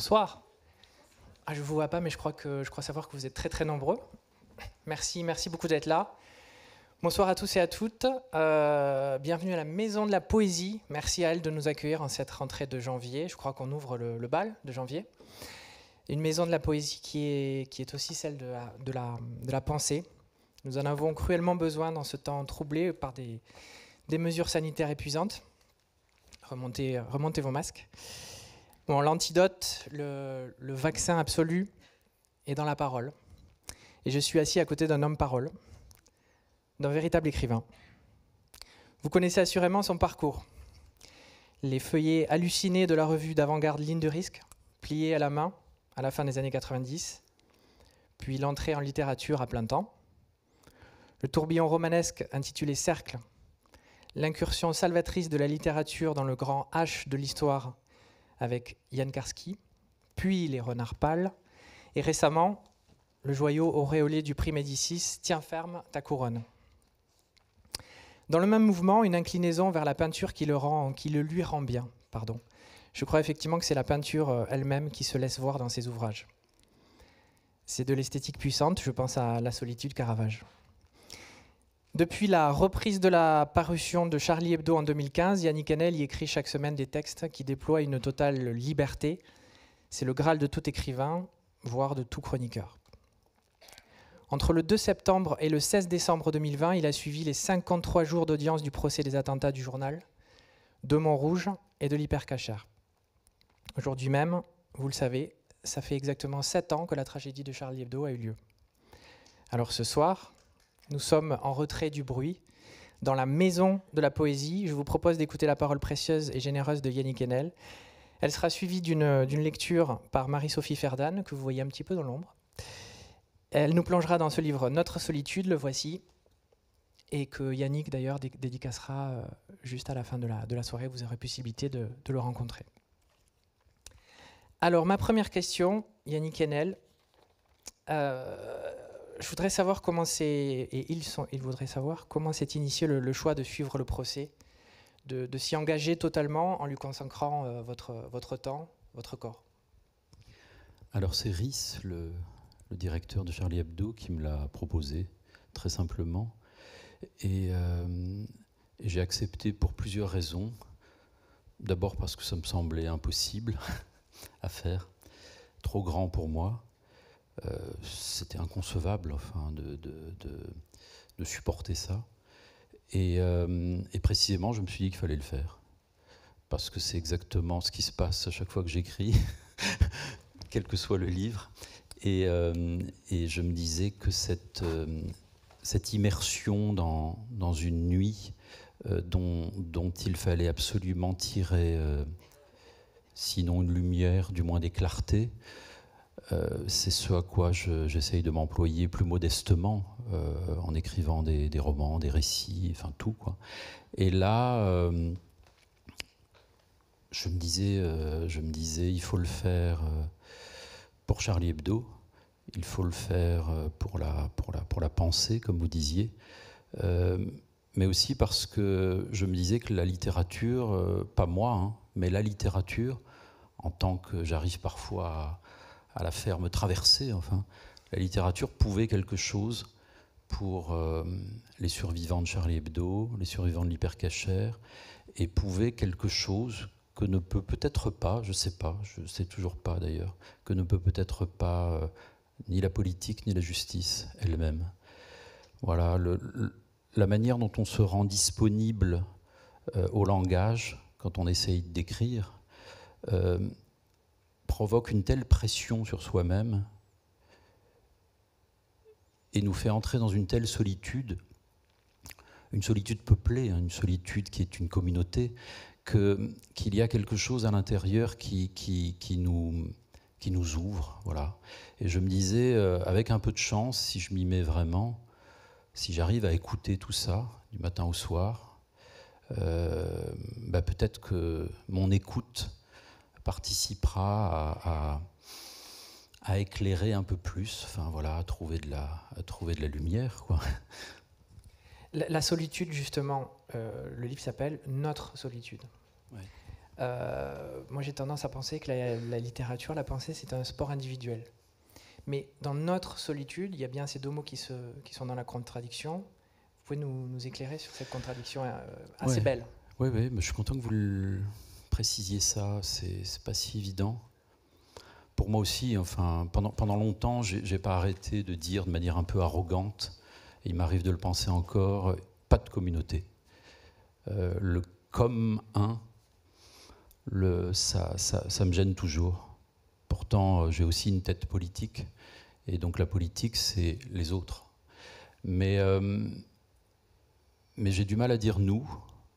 Bonsoir. Ah, je ne vous vois pas, mais je crois, savoir que vous êtes très très nombreux. Merci, merci beaucoup d'être là. Bonsoir à tous et à toutes. Euh, bienvenue à la Maison de la Poésie. Merci à elle de nous accueillir en cette rentrée de janvier. Je crois qu'on ouvre le, bal de janvier. Une Maison de la Poésie qui est, aussi celle de la, pensée. Nous en avons cruellement besoin dans ce temps troublé par des, des mesures sanitaires épuisantes. remontez vos masques l'antidote, le, le, vaccin absolu est dans la parole. Et je suis assis à côté d'un homme parole, d'un véritable écrivain. Vous connaissez assurément son parcours. Les feuillets hallucinés de la revue d'avant-garde Ligne de risque, pliés à la main à la fin des années 90, puis l'entrée en littérature à plein temps, le tourbillon romanesque intitulé Cercle, l'incursion salvatrice de la littérature dans le grand H de l'histoire avec Yann Karski, puis les Renards Pâles, et récemment, le joyau auréolé du prix Médicis, Tiens ferme ta couronne. Dans le même mouvement, une inclinaison vers la peinture qui le, rend, qui le lui rend bien. Pardon. Je crois effectivement que c'est la peinture euh, elle-même qui se laisse voir dans ses ouvrages. C'est de l'esthétique puissante, je pense à La solitude Caravage. Depuis la reprise de la parution de Charlie Hebdo en 2015, Yannick Enel y écrit chaque semaine des textes qui déploient une totale liberté. C'est le graal de tout écrivain, voire de tout chroniqueur. Entre le 2 septembre et le 16 décembre 2020, il a suivi les 53 jours d'audience du procès des attentats du journal, de Montrouge et de l'hypercachard. Aujourd'hui même, vous le savez, ça fait exactement 7 ans que la tragédie de Charlie Hebdo a eu lieu. Alors ce soir, nous sommes en retrait du bruit. Dans la maison de la poésie, je vous propose d'écouter la parole précieuse et généreuse de Yannick Enel. Elle sera suivie d'une lecture par Marie-Sophie Ferdan, que vous voyez un petit peu dans l'ombre. Elle nous plongera dans ce livre Notre solitude, le voici, et que Yannick d'ailleurs dédicacera euh, juste à la fin de la, soirée. Vous aurez possibilité de, le rencontrer. Alors, ma première question, Yannick Enel. Euh, je voudrais savoir comment c'est, et ils, sont, voudraient savoir comment s'est initié le, choix de suivre le procès, de, s'y engager totalement en lui consacrant euh, votre, votre temps, votre corps. Alors c'est Rhys, le, directeur de Charlie Hebdo, qui me l'a proposé, très simplement. Euh, et j'ai accepté pour plusieurs raisons. D'abord parce que ça me semblait impossible à faire, trop grand pour moi. Euh, c'était inconcevable enfin, de, de, de, supporter ça. Euh, et, précisément, je me suis dit qu'il fallait le faire. Parce que c'est exactement ce qui se passe à chaque fois que j'écris, quel que soit le livre. Et, euh, et je me disais que cette, cette immersion dans, dans une nuit dont, dont, il fallait absolument tirer, sinon une lumière, du moins des clartés, euh, c'est ce à quoi j'essaye de m'employer plus modestement euh, en écrivant des, romans, des récits, enfin tout. Quoi. Et là, euh, je me disais, je me disais, il faut le faire pour Charlie Hebdo, il faut le faire pour la, pour la, pour la pensée, comme vous disiez, mais aussi parce que je me disais que la littérature, pas moi, hein, mais la littérature, en tant que j'arrive parfois à à la ferme traversée, enfin, la littérature pouvait quelque chose pour euh, les survivants de Charlie Hebdo, les survivants de l'hypercachère, et pouvait quelque chose que ne peut peut-être pas, je ne sais pas, je ne sais toujours pas d'ailleurs, que ne peut peut-être pas euh, ni la politique ni la justice elle-même. Voilà, la manière dont on se rend disponible euh, au langage quand on essaye d'écrire, provoque une telle pression sur soi-même et nous fait entrer dans une telle solitude, une solitude peuplée, hein, une solitude qui est une communauté, que qu'il y a quelque chose à l'intérieur qui, qui, nous, qui nous ouvre. Voilà. Et je me disais, euh, avec un peu de chance, si je m'y mets vraiment, si j'arrive à écouter tout ça, du matin au soir, euh, bah, peut-être que mon écoute participera à, éclairer un peu plus, enfin voilà, à trouver de la, lumière. La, solitude, justement, euh, le livre s'appelle Notre solitude. Euh, moi, j'ai tendance à penser que la, littérature, la pensée, c'est un sport individuel. Mais dans notre solitude, il y a bien ces deux mots qui, sont dans la contradiction. Vous pouvez nous, éclairer sur cette contradiction euh, assez belle. Oui, oui, je suis content que vous le précisiez ça, c'est pas si évident. Pour moi aussi, enfin, pendant, pendant longtemps, j'ai pas arrêté de dire de manière un peu arrogante, il m'arrive de le penser encore, pas de communauté. Euh, le comme un, le, ça, ça, ça me gêne toujours. Pourtant, euh, j'ai aussi une tête politique, et donc la politique, c'est les autres. Mais, euh, mais j'ai du mal à dire nous,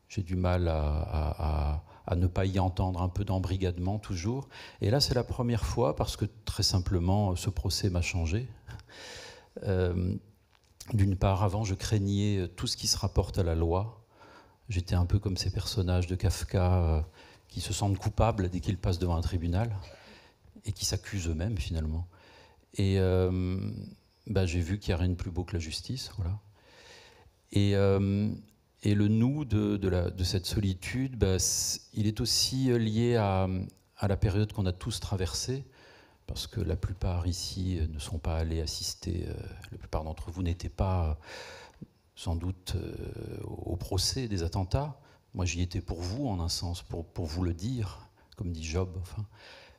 j'ai du mal à, à ne pas y entendre, un peu d'embrigadement toujours. Et là, c'est la première fois parce que très simplement, ce procès m'a changé. Euh, d'une part, avant, je craignais tout ce qui se rapporte à la loi. J'étais un peu comme ces personnages de Kafka euh, qui se sentent coupables dès qu'ils passent devant un tribunal et qui s'accusent eux-mêmes finalement. Et euh, bah, j'ai vu qu'il n'y a rien de plus beau que la justice. Voilà. Et et le nous de, la, cette solitude, bah, il est aussi euh, lié à, la période qu'on a tous traversée, parce que la plupart ici euh, ne sont pas allés assister, euh, la plupart d'entre vous n'étaient pas sans doute au procès des attentats. Moi j'y étais pour vous, en un sens, pour, vous le dire, comme dit Job. Enfin.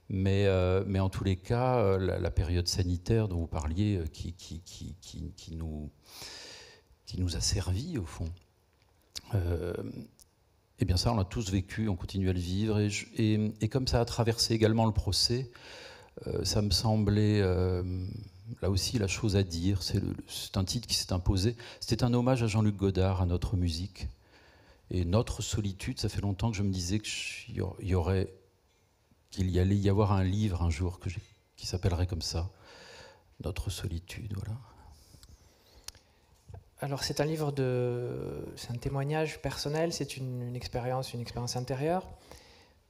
Mais, mais en tous les cas, la, période sanitaire dont vous parliez, qui nous a servi au fond, et euh, eh bien ça, on l'a tous vécu, on continue à le vivre. Et, comme ça a traversé également le procès, euh, ça me semblait euh, là aussi la chose à dire. C'est un titre qui s'est imposé. C'était un hommage à Jean-Luc Godard, à notre musique. Et notre solitude, ça fait longtemps que je me disais qu'il y aurait, qu'il y allait y avoir un livre un jour qui s'appellerait comme ça, Notre solitude, voilà alors c'est un livre de, c'est un témoignage personnel, c'est une, expérience, une expérience intérieure,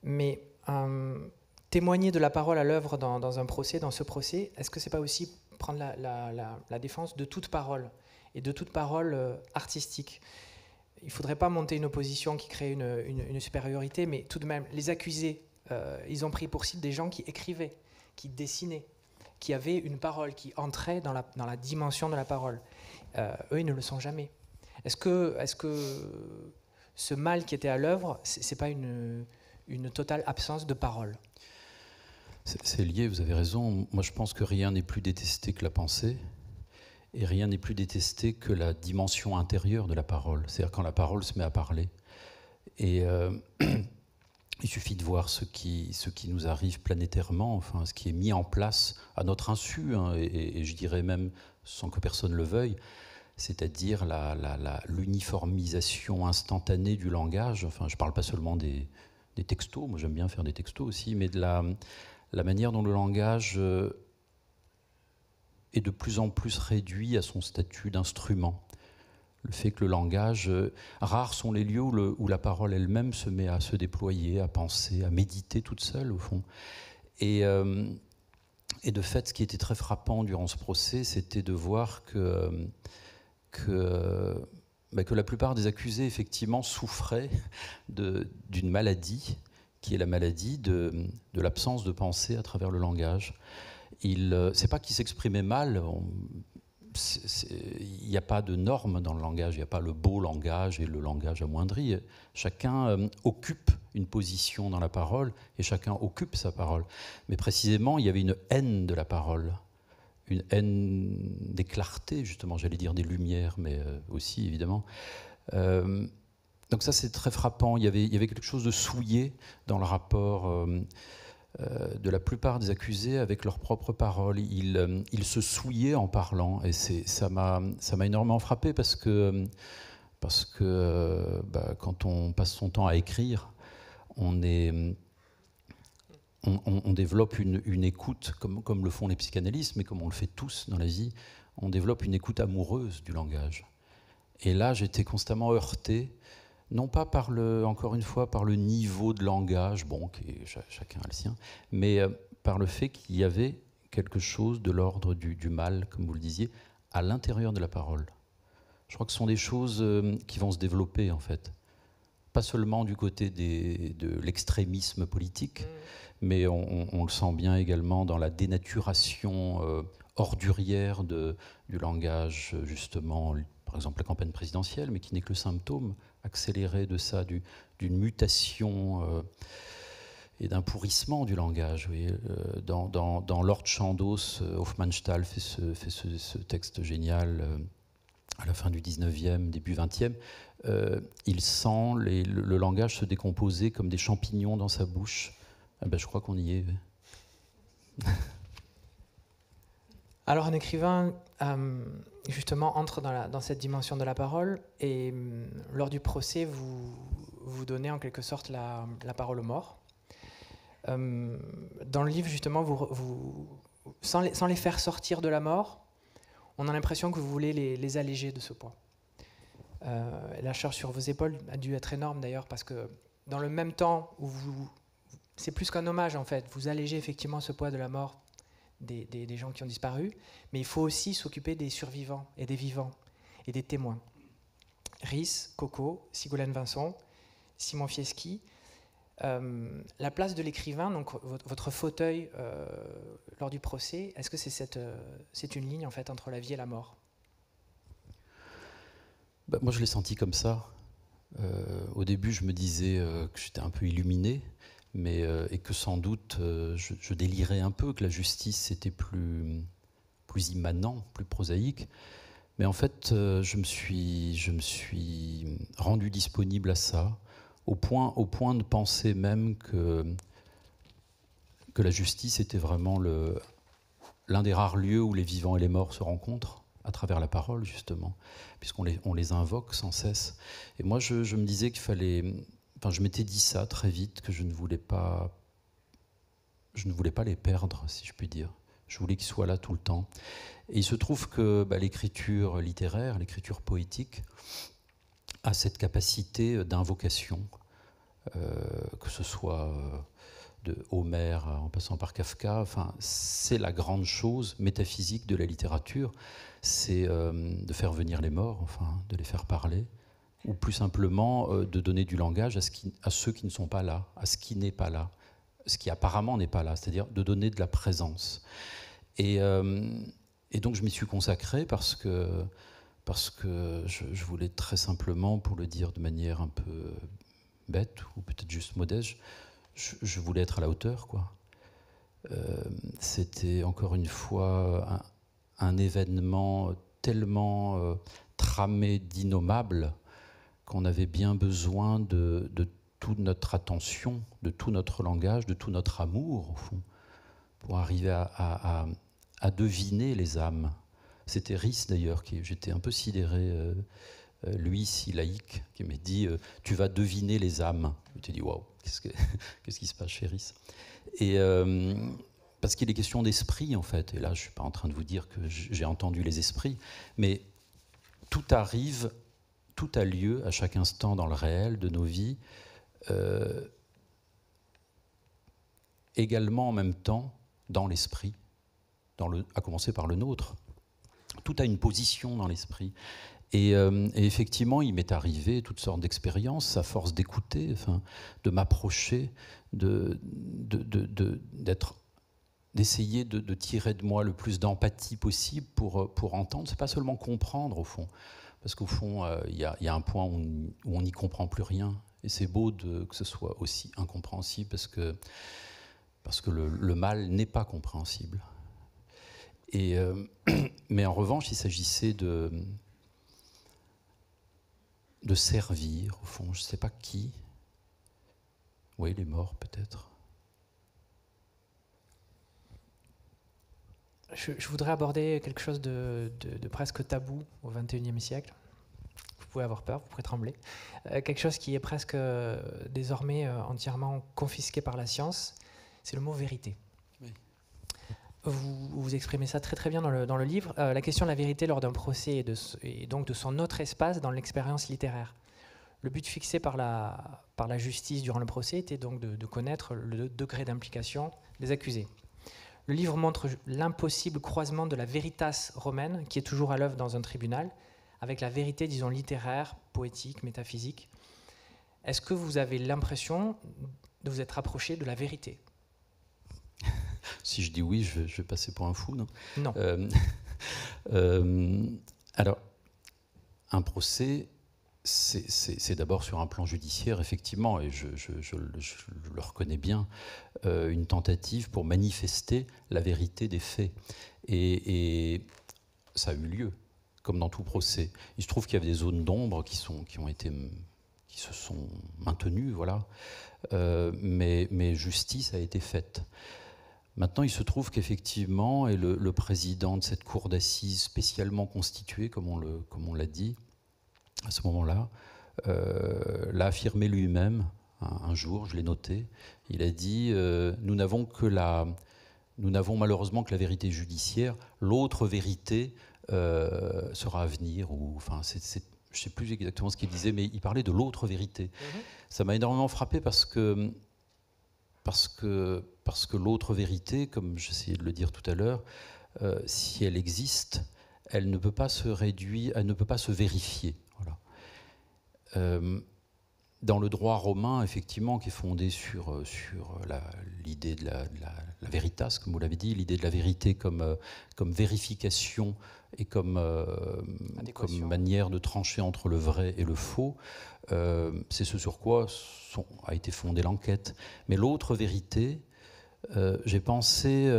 mais euh, témoigner de la parole à l'œuvre dans, dans, un procès, dans ce procès, est-ce que c'est pas aussi prendre la, la, défense de toute parole et de toute parole euh, artistique Il faudrait pas monter une opposition qui crée une, une, supériorité, mais tout de même, les accusés, euh, ils ont pris pour cible des gens qui écrivaient, qui dessinaient, qui avaient une parole, qui entraient dans la, dans la dimension de la parole. Euh, eux, ils ne le sont jamais. Est-ce que, est -ce que ce mal qui était à l'œuvre, ce n'est pas une, totale absence de parole C'est lié, vous avez raison. Moi, je pense que rien n'est plus détesté que la pensée. Et rien n'est plus détesté que la dimension intérieure de la parole, c'est-à-dire quand la parole se met à parler. Et euh, il suffit de voir ce qui, ce qui nous arrive planétairement, enfin, ce qui est mis en place à notre insu, hein, et, et, je dirais même sans que personne le veuille, c'est-à-dire l'uniformisation instantanée du langage. Enfin, je ne parle pas seulement des, textos, moi j'aime bien faire des textos aussi, mais de la, manière dont le langage euh, est de plus en plus réduit à son statut d'instrument. Le fait que le langage, euh, rares sont les lieux où, la parole elle-même se met à se déployer, à penser, à méditer toute seule au fond. et euh, de fait, ce qui était très frappant durant ce procès, c'était de voir que que, bah, que la plupart des accusés, effectivement, souffraient d'une maladie, qui est la maladie de, de l'absence de pensée à travers le langage. Euh, c'est pas qu'ils s'exprimaient mal, il n'y a pas de normes dans le langage, il n'y a pas le beau langage et le langage amoindri. Chacun euh, occupe une position dans la parole et chacun occupe sa parole. Mais précisément, il y avait une haine de la parole une haine des clartés, justement, j'allais dire des lumières, mais euh, aussi, évidemment. Euh, donc ça, c'est très frappant. Il y, avait, quelque chose de souillé dans le rapport euh, de la plupart des accusés avec leurs propres paroles. Ils, se souillaient en parlant. Et ça m'a énormément frappé parce que, bah, quand on passe son temps à écrire, on est on, développe une, écoute, comme, le font les psychanalystes, mais comme on le fait tous dans la vie, on développe une écoute amoureuse du langage. Et là, j'étais constamment heurté, non pas par le, encore une fois, par le niveau de langage, bon, chacun a le sien, mais euh, par le fait qu'il y avait quelque chose de l'ordre du, mal, comme vous le disiez, à l'intérieur de la parole. Je crois que ce sont des choses euh, qui vont se développer, en fait. Pas seulement du côté de l'extrémisme politique, mmh mais on, le sent bien également dans la dénaturation euh, ordurière du langage, justement, par exemple la campagne présidentielle, mais qui n'est que le symptôme accéléré de ça, d'une mutation euh, et d'un pourrissement du langage. Vous voyez. Euh, dans, Lord Chandos, Hofmannsthal fait ce, fait ce, texte génial à la fin du 19e, début 20e. il sent le, langage se décomposer comme des champignons dans sa bouche ah bah, je crois qu'on y est. Alors un écrivain, euh, justement, entre dans, cette dimension de la parole et mm, lors du procès, vous, vous donnez en quelque sorte la, parole aux mort. Euh, dans le livre, justement, sans, les, faire sortir de la mort, on a l'impression que vous voulez les, les alléger de ce poids. Euh, la charge sur vos épaules a dû être énorme d'ailleurs parce que dans le même temps où vous c'est plus qu'un hommage en fait. Vous allégez effectivement ce poids de la mort des, gens qui ont disparu, mais il faut aussi s'occuper des survivants et des vivants et des témoins. Rhys, Coco, Sigolène Vincent, Simon Fieschi. Euh, la place de l'écrivain, donc votre, fauteuil euh, lors du procès, est-ce que euh, c'est une ligne en fait entre la vie et la mort bah, Moi, je l'ai senti comme ça. au début, je me disais que j'étais un peu illuminé, euh, et que sans doute euh, je, délirais un peu, que la justice était plus, plus immanent, plus prosaïque. Mais en fait, euh, je, me suis, je me suis rendu disponible à ça, au point, au point de penser même que, que la justice était vraiment l'un des rares lieux où les vivants et les morts se rencontrent à travers la parole, justement, puisqu'on les, on les invoque sans cesse. Et moi, je, je me disais qu'il fallait, Enfin, je m'étais dit ça très vite que je ne voulais pas, je ne voulais pas les perdre, si je puis dire. Je voulais qu'ils soient là tout le temps. Et il se trouve que bah, l'écriture littéraire, l'écriture poétique, a cette capacité d'invocation, euh, que ce soit euh, de Homer en passant par Kafka. Enfin, c'est la grande chose métaphysique de la littérature, c'est euh, de faire venir les morts, enfin, de les faire parler, ou plus simplement euh, de donner du langage à, ce à, ceux qui ne sont pas là, à ce qui n'est pas là, ce qui apparemment n'est pas là, c'est-à-dire de donner de la présence. Et, euh, donc je m'y suis consacré parce que, parce que je, voulais très simplement, pour le dire de manière un peu bête ou peut-être juste modeste, je, voulais être à la hauteur. quoi. Euh, c'était encore une fois un, un événement tellement tramé d'innommables qu'on avait bien besoin de, toute notre attention, de tout notre langage, de tout notre amour, au fond, pour arriver à, deviner les âmes. C'était Rhys d'ailleurs, qui j'étais un peu sidéré, euh, euh, lui si laïque, qui m'a dit euh, Tu vas deviner les âmes. Je t'ai dit Waouh, qu'est-ce, qui se passe chez Rhys Et. parce qu'il est question d'esprit en fait, et là je ne suis pas en train de vous dire que j'ai entendu les esprits, mais tout arrive tout a lieu à chaque instant dans le réel de nos vies, euh, également en même temps dans l'esprit, à commencer par le nôtre. Tout a une position dans l'esprit. Euh, et, effectivement, il m'est arrivé toutes sortes d'expériences à force d'écouter, enfin, de m'approcher, d'être d'essayer de, tirer de moi le plus d'empathie possible pour, pour entendre. C'est pas seulement comprendre, au fond parce qu'au fond, euh, il y, a un point où on n'y comprend plus rien. Et c'est beau de, que ce soit aussi incompréhensible, parce que, parce que le, mal n'est pas compréhensible. Euh, mais en revanche, il s'agissait de, de servir, au fond, je ne sais pas qui. Oui, les morts peut-être. je, voudrais aborder quelque chose de, presque tabou au XXIe siècle. Vous pouvez avoir peur, vous pouvez trembler. Euh, quelque chose qui est presque euh, désormais euh, entièrement confisqué par la science, c'est le mot vérité. Vous, exprimez ça très très bien dans le, livre. la question de la vérité lors d'un procès et, donc de son autre espace dans l'expérience littéraire. Le but fixé par la, par la justice durant le procès était donc de, connaître le degré d'implication des accusés. Le livre montre l'impossible croisement de la veritas romaine, qui est toujours à l'œuvre dans un tribunal, avec la vérité, disons, littéraire, poétique, métaphysique. Est-ce que vous avez l'impression de vous être rapproché de la vérité Si je dis oui, je vais, passer pour un fou, non Non. Euh, euh, alors, un procès, c'est d'abord sur un plan judiciaire, effectivement, et je, le reconnais bien, euh, une tentative pour manifester la vérité des faits. Et, ça a eu lieu, comme dans tout procès. Il se trouve qu'il y avait des zones d'ombre qui, qui, qui se sont maintenues, voilà. Euh, mais, justice a été faite. Maintenant, il se trouve qu'effectivement, et le, président de cette cour d'assises spécialement constituée, comme on l'a dit, à ce moment-là, euh, l'a affirmé lui-même un, jour, je l'ai noté, il a dit euh, Nous n'avons que la. Nous n'avons malheureusement que la vérité judiciaire, l'autre vérité euh, sera à venir. Ou, enfin, je ne sais plus exactement ce qu'il disait, mais il parlait de l'autre vérité. Mhm. Ça m'a énormément frappé parce que, parce que, parce que l'autre vérité, comme j'essayais de le dire tout à l'heure, si elle existe, elle ne peut pas se réduire, elle ne peut pas se vérifier. Euh, dans le droit romain, effectivement, qui est fondé sur, euh, sur euh, l'idée de, la, veritas, comme vous l'avez dit, l'idée de la vérité comme, comme vérification et comme, comme, manière de trancher entre le vrai et le faux, c'est ce sur quoi sont, a été fondée l'enquête. Mais l'autre vérité, j'ai pensé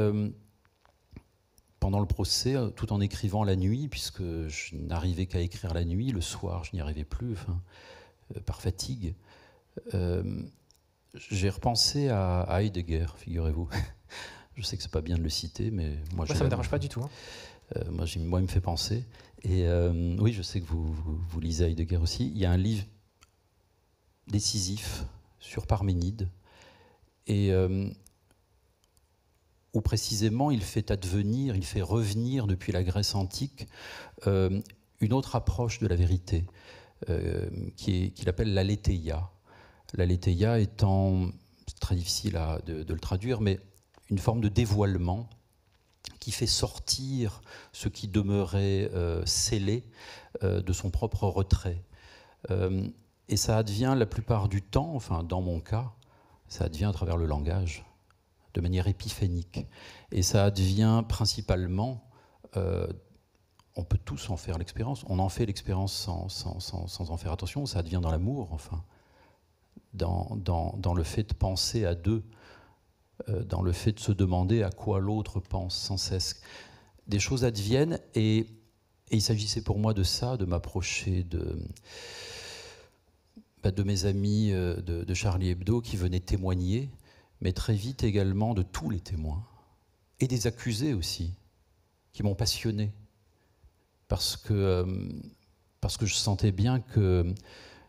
pendant le procès, euh, tout en écrivant la nuit, puisque je n'arrivais qu'à écrire la nuit, le soir je n'y arrivais plus, enfin, euh, par fatigue, euh, j'ai repensé à, Heidegger, figurez-vous. je sais que c'est pas bien de le citer, mais moi, moi ça me dérange pas du tout. Hein. moi, moi, il me fait penser. Et oui, je sais que vous, vous, vous, lisez Heidegger aussi. Il y a un livre décisif sur Parménide. Et où précisément il fait advenir, il fait revenir depuis la Grèce antique euh, une autre approche de la vérité, euh, qu'il appelle La letheia étant, c'est très difficile à, de, le traduire, mais une forme de dévoilement qui fait sortir ce qui demeurait euh, scellé de son propre retrait. et ça advient la plupart du temps, enfin dans mon cas, ça advient à travers le langage de manière épiphanique Et ça advient principalement, euh, on peut tous en faire l'expérience, on en fait l'expérience sans, en faire attention, ça advient dans l'amour, enfin, dans, dans, le fait de penser à deux, euh, dans le fait de se demander à quoi l'autre pense sans cesse. Des choses adviennent et, il s'agissait pour moi de ça, de m'approcher de bah, de mes amis euh, de, Charlie Hebdo qui venaient témoigner mais très vite également de tous les témoins et des accusés aussi, qui m'ont passionné, parce que, euh, parce que je sentais bien que,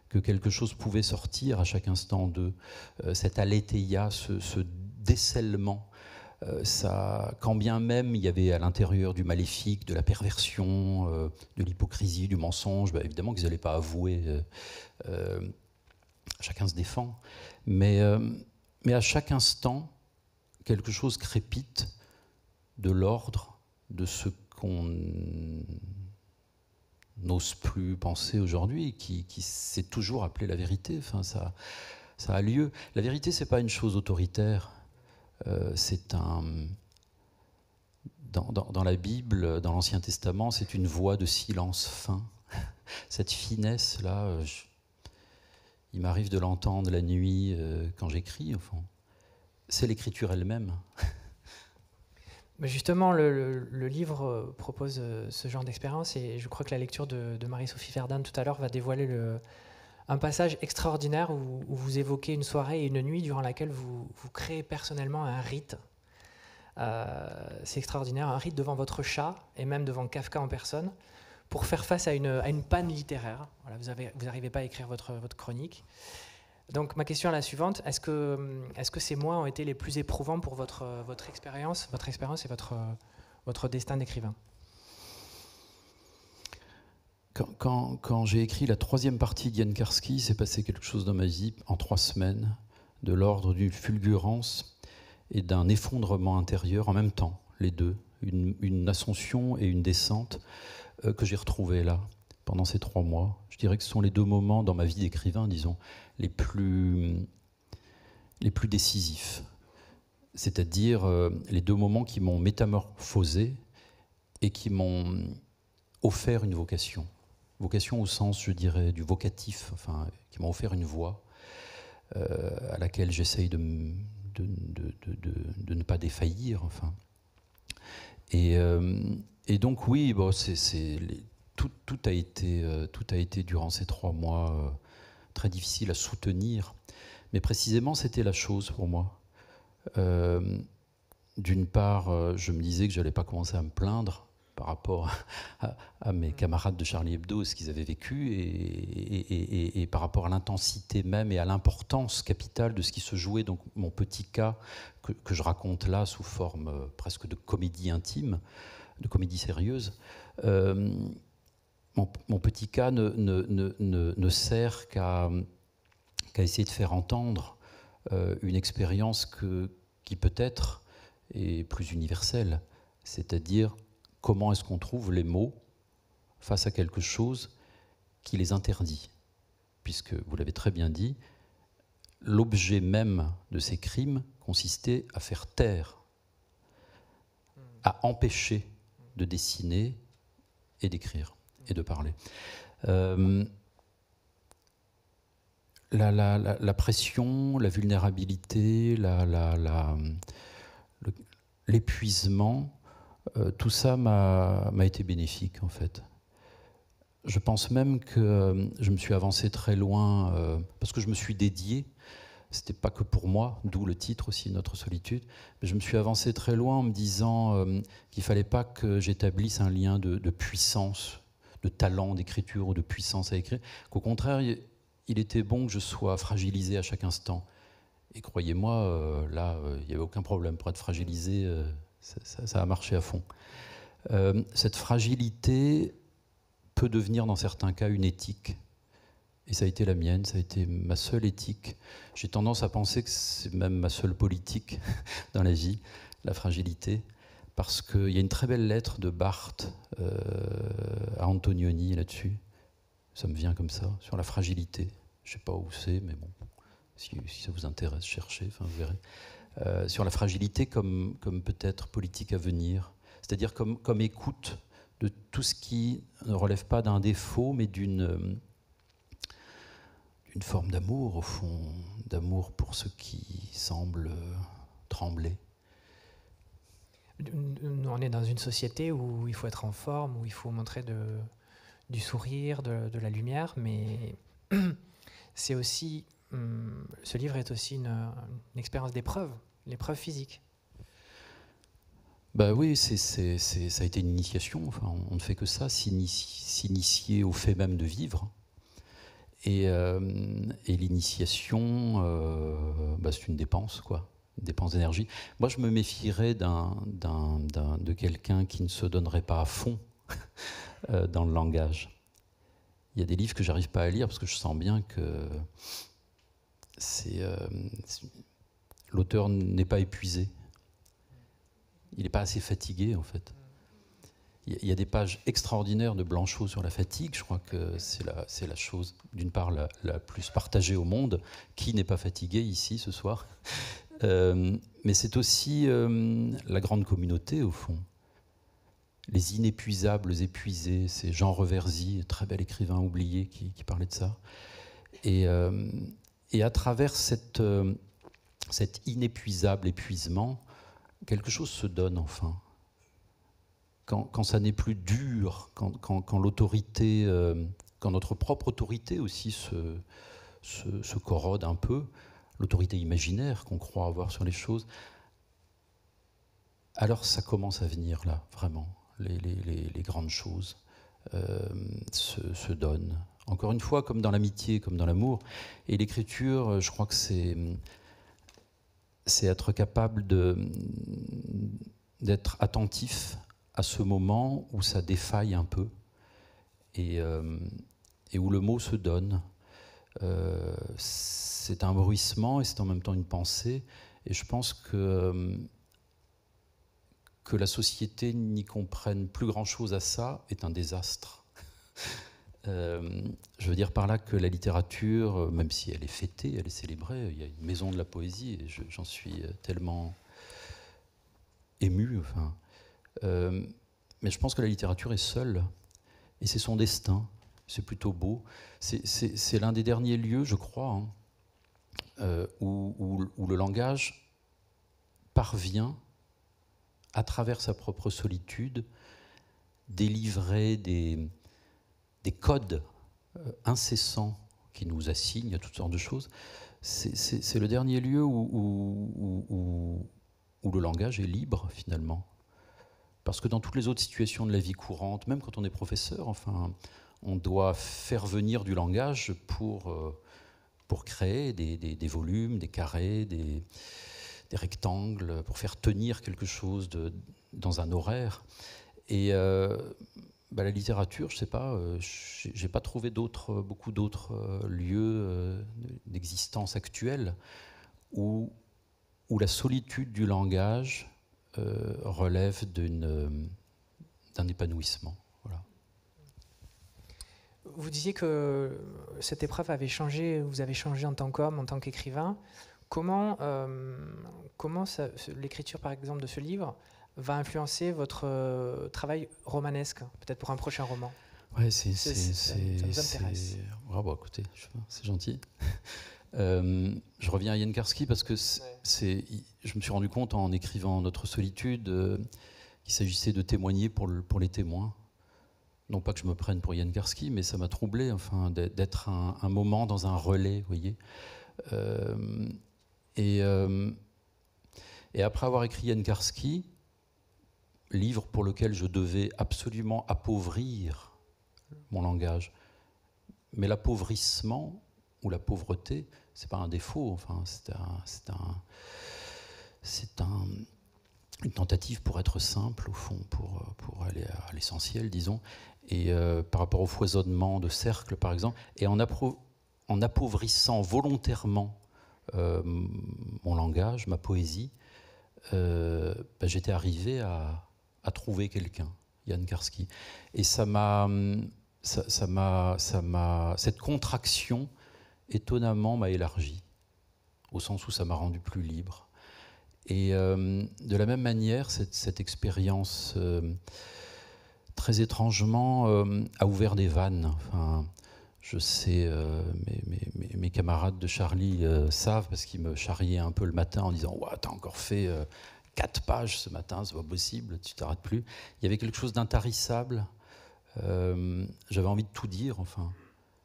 que quelque chose pouvait sortir à chaque instant d'eux, euh, cette aletheia, ce, ce décèlement. Euh, ça, quand bien même il y avait à l'intérieur du maléfique, de la perversion, de l'hypocrisie, du mensonge, bah, évidemment qu'ils n'allaient pas avouer. chacun se défend. Mais mais à chaque instant, quelque chose crépite de l'ordre de ce qu'on n'ose plus penser aujourd'hui, qui, s'est toujours appelé la vérité. Enfin, ça, ça a lieu. La vérité, c'est pas une chose autoritaire. Euh, c'est un dans, la Bible, dans l'Ancien Testament, c'est une voie de silence fin. Cette finesse là, il m'arrive de l'entendre la nuit euh, quand j'écris, au fond. C'est l'écriture elle-même. Justement, le, livre euh, propose euh, ce genre d'expérience et je crois que la lecture de, Marie-Sophie Verdun tout à l'heure va dévoiler un passage extraordinaire où, vous évoquez une soirée et une nuit durant laquelle vous, créez personnellement un rite. C'est extraordinaire, un rite devant votre chat et même devant Kafka en personne pour faire face à une, une panne littéraire. vous n'arrivez pas à écrire votre, votre chronique. Donc ma question est la suivante, est-ce que, est-ce que ces mois ont été les plus éprouvants pour votre, votre expérience, votre expérience et votre, votre destin d'écrivain quand, j'ai écrit la troisième partie il s'est passé quelque chose dans ma vie en trois semaines, de l'ordre d'une fulgurance et d'un effondrement intérieur en même temps, les deux, une, une ascension et une descente. Euh, que j'ai retrouvé là, pendant ces trois mois. Je dirais que ce sont les deux moments dans ma vie d'écrivain, disons, les plus, les plus décisifs. C'est-à-dire euh, les deux moments qui m'ont métamorphosé et qui m'ont offert une vocation. Vocation au sens, je dirais, du vocatif, enfin, qui m'ont offert une voie euh, à laquelle j'essaye de, de, de, de, ne pas défaillir, enfin. Et, et donc oui, bon, tout, a été, euh, tout a été durant ces trois mois euh, très difficile à soutenir. Mais précisément, c'était la chose pour moi. Euh, d'une part, je me disais que je n'allais pas commencer à me plaindre par rapport à, mes mm. camarades de Charlie Hebdo, ce qu'ils avaient vécu, et, par rapport à l'intensité même et à l'importance capitale de ce qui se jouait. Donc mon petit cas que je raconte là sous forme presque de comédie intime, de comédie sérieuse, euh, mon, petit cas ne, sert qu'à essayer de faire entendre euh, une expérience qui peut-être est plus universelle, c'est-à-dire comment est-ce qu'on trouve les mots face à quelque chose qui les interdit, puisque vous l'avez très bien dit, l'objet même de ces crimes consistait à faire taire, à empêcher de dessiner et d'écrire et de parler. Euh, la, la, la, pression, la vulnérabilité, l'épuisement, euh, tout ça m'a été bénéfique en fait. Je pense même que euh, je me suis avancé très loin parce que je me suis dédié n'était pas que pour moi, d'où le titre aussi, Notre solitude. je me suis avancé très loin en me disant euh, qu'il fallait pas que j'établisse un lien de, puissance, de talent d'écriture ou de puissance à écrire. Qu'au contraire, il était bon que je sois fragilisé à chaque instant. Et croyez-moi, euh, là, euh, il n'y avait aucun problème pour être fragilisé. ça, a marché à fond. cette fragilité peut devenir dans certains cas une éthique et ça a été la mienne, ça a été ma seule éthique. J'ai tendance à penser que c'est même ma seule politique dans la vie, la fragilité, parce qu'il y a une très belle lettre de Barthes euh, à Antonioni là-dessus. Ça me vient comme ça, sur la fragilité. Je ne sais pas où c'est, mais bon, si, ça vous intéresse, cherchez, enfin, vous verrez. Euh, sur la fragilité comme, comme peut-être politique à venir, c'est-à-dire comme, comme écoute de tout ce qui ne relève pas d'un défaut, mais d'une une forme d'amour, au fond, d'amour pour ceux qui semblent trembler. Nous, on est dans une société où il faut être en forme, où il faut montrer de, du sourire, de, la lumière, mais c'est aussi. Hmm, ce livre est aussi une, expérience d'épreuve, l'épreuve physique. Bah oui, c'est, ça a été une initiation. Enfin, on ne fait que ça, s'initier au fait même de vivre. Euh, et, l'initiation, euh, bah, c'est une dépense, quoi. Une dépense d'énergie. Moi, je me méfierais de quelqu'un qui ne se donnerait pas à fond euh, dans le langage. Il y a des livres que j'arrive pas à lire parce que je sens bien que l'auteur n'est pas épuisé. Il n'est pas assez fatigué, en fait. Il y a des pages extraordinaires de Blanchot sur la fatigue. Je crois que c'est la, chose, d'une part, la, plus partagée au monde. Qui n'est pas fatigué ici ce soir euh, Mais c'est aussi euh, la grande communauté, au fond. Les inépuisables épuisés, c'est Jean Reverzy, très bel écrivain oublié, qui, parlait de ça. Et, euh, à travers cette, cet inépuisable épuisement, quelque chose se donne enfin quand, ça n'est plus dur, quand, l'autorité, euh, quand notre propre autorité aussi se, corrode un peu, l'autorité imaginaire qu'on croit avoir sur les choses, alors ça commence à venir là, vraiment. Les, grandes choses euh, se, donnent. Encore une fois, comme dans l'amitié, comme dans l'amour. Et l'écriture, euh, je crois que c'est c'est être capable d'être attentif à ce moment où ça défaille un peu et, euh, et où le mot se donne. Euh, c'est un bruissement et c'est en même temps une pensée. Et je pense que, que la société n'y comprenne plus grand-chose à ça est un désastre. Euh, je veux dire par là que la littérature, même si elle est fêtée, elle est célébrée, il y a une maison de la poésie, et j'en suis tellement ému. Enfin, euh, mais je pense que la littérature est seule, et c'est son destin. C'est plutôt beau. C'est l'un des derniers lieux, je crois, hein, euh, où, le langage parvient, à travers sa propre solitude, délivrer des, codes euh, incessants qui nous assignent à toutes sortes de choses. C'est le dernier lieu où, le langage est libre, finalement. Parce que dans toutes les autres situations de la vie courante, même quand on est professeur, enfin, on doit faire venir du langage pour, euh, pour créer des, des, volumes, des carrés, des, des, rectangles, pour faire tenir quelque chose dans un horaire. Et euh, bah, la littérature, je sais pas, euh, je j'ai pas trouvé d'autres, beaucoup d'autres lieux d'existence actuelle où, où la solitude du langage euh, relève euh, d'un épanouissement. Vous disiez que cette épreuve avait changé, vous avez changé en tant qu'homme, en tant qu'écrivain. Comment, euh, comment l'écriture, par exemple, de ce livre va influencer votre travail romanesque, peut-être pour un prochain roman Oui, c'est. Ça, écoutez, c'est gentil. Euh, je reviens à Karski parce que c'est, je me suis rendu compte en écrivant Notre solitude euh, qu'il s'agissait de témoigner pour, pour, les témoins. Non pas que je me prenne pour Karski, mais ça m'a troublé enfin, d'être un, moment dans un relais, voyez. Euh, et, et, après avoir écrit Karski, livre pour lequel je devais absolument appauvrir mon langage, mais l'appauvrissement ou la pauvreté, c'est pas un défaut, enfin, c'est un, c'est un, c'est un, une tentative pour être simple, au fond, pour, pour aller à l'essentiel, disons, et euh, par rapport au foisonnement de cercles, par exemple, et en, appauvrissant volontairement euh, mon langage, ma poésie, euh, ben, j'étais arrivé à, trouver quelqu'un, Yann Karski. Et ça m'a, ça, ça m'a, ça m'a, cette contraction étonnamment, m'a élargi, au sens où ça m'a rendu plus libre. Et euh, de la même manière, cette, expérience, euh, très étrangement, euh, a ouvert des vannes. Enfin, je sais, mes, camarades de Charlie savent, parce qu'ils me charriaient un peu le matin en disant tu t'as encore fait quatre pages ce matin, c'est pas possible, tu t'arrêtes plus. Il y avait quelque chose d'intarissable. J'avais envie de tout dire, enfin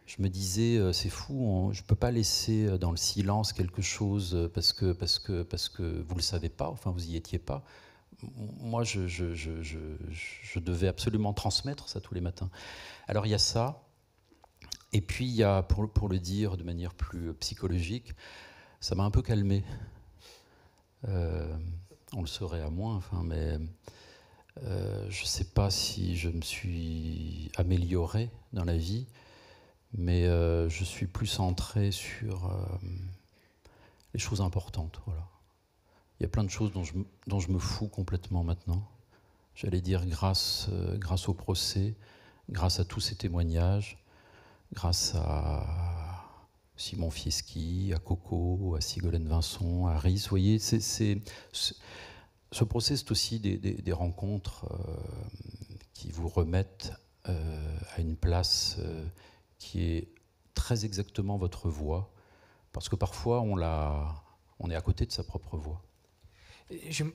je me disais, euh, c'est fou, je ne peux pas laisser euh, dans le silence quelque chose euh, parce que, parce que, parce que vous ne le savez pas, enfin vous n'y étiez pas. Moi, je, devais absolument transmettre ça tous les matins. Alors il y a ça, et puis il y a, pour, le dire de manière plus psychologique, ça m'a un peu calmé. on le saurait à moins, enfin, mais je ne sais pas si je me suis amélioré dans la vie mais euh, je suis plus centré sur euh, les choses importantes. Voilà. Il y a plein de choses dont je, me fous complètement maintenant. J'allais dire grâce, euh, grâce au procès, grâce à tous ces témoignages, grâce à Simon Fieschi, à Coco, à Sigolène Vincent, à Riz. Vous voyez, ce procès, c'est aussi des, des rencontres qui vous remettent à une place qui est très exactement votre voix, parce que parfois on, la, on est à côté de sa propre voix.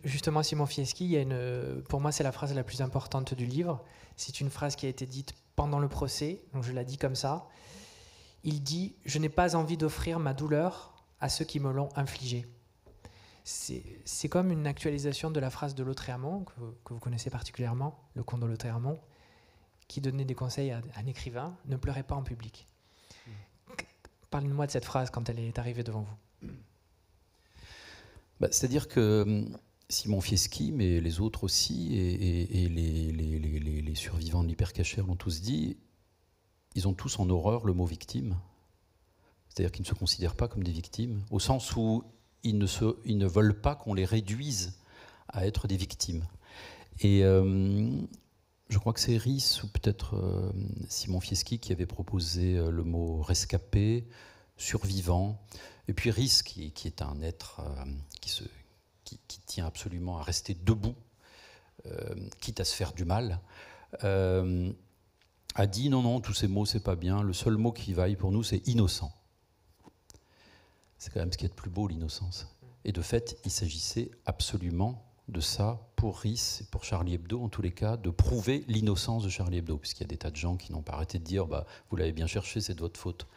Justement, Simon Fieschi, a une, pour moi, c'est la phrase la plus importante du livre. C'est une phrase qui a été dite pendant le procès, donc je la dis comme ça. Il dit Je n'ai pas envie d'offrir ma douleur à ceux qui me l'ont infligée. C'est comme une actualisation de la phrase de Lautréamont, que, que, vous connaissez particulièrement, le conte de Lautréamont qui donnait des conseils à un écrivain, ne pleurait pas en public. Mm. Parlez-moi de cette phrase quand elle est arrivée devant vous. Bah, c'est-à-dire que hum, Simon Fieschi, mais les autres aussi, et, les, survivants de l'hypercacher l'ont tous dit, ils ont tous en horreur le mot victime. C'est-à-dire qu'ils ne se considèrent pas comme des victimes, au sens où ils ne, se, ils ne veulent pas qu'on les réduise à être des victimes. Et hum, je crois que c'est RIS ou peut-être euh, Simon Fieschi qui avait proposé euh, le mot rescapé, survivant. Et puis risque qui, est un être euh, qui, tient absolument à rester debout, quitte à se faire du mal, a dit non, non, tous ces mots, c'est pas bien. Le seul mot qui vaille pour nous, c'est innocent. C'est quand même ce qui est de plus beau, l'innocence. Et de fait, il s'agissait absolument de ça pour RIS et pour Charlie Hebdo, en tous les cas, de prouver l'innocence de Charlie Hebdo, puisqu'il y a des tas de gens qui n'ont pas arrêté de dire bah, Vous l'avez bien cherché, c'est de votre faute.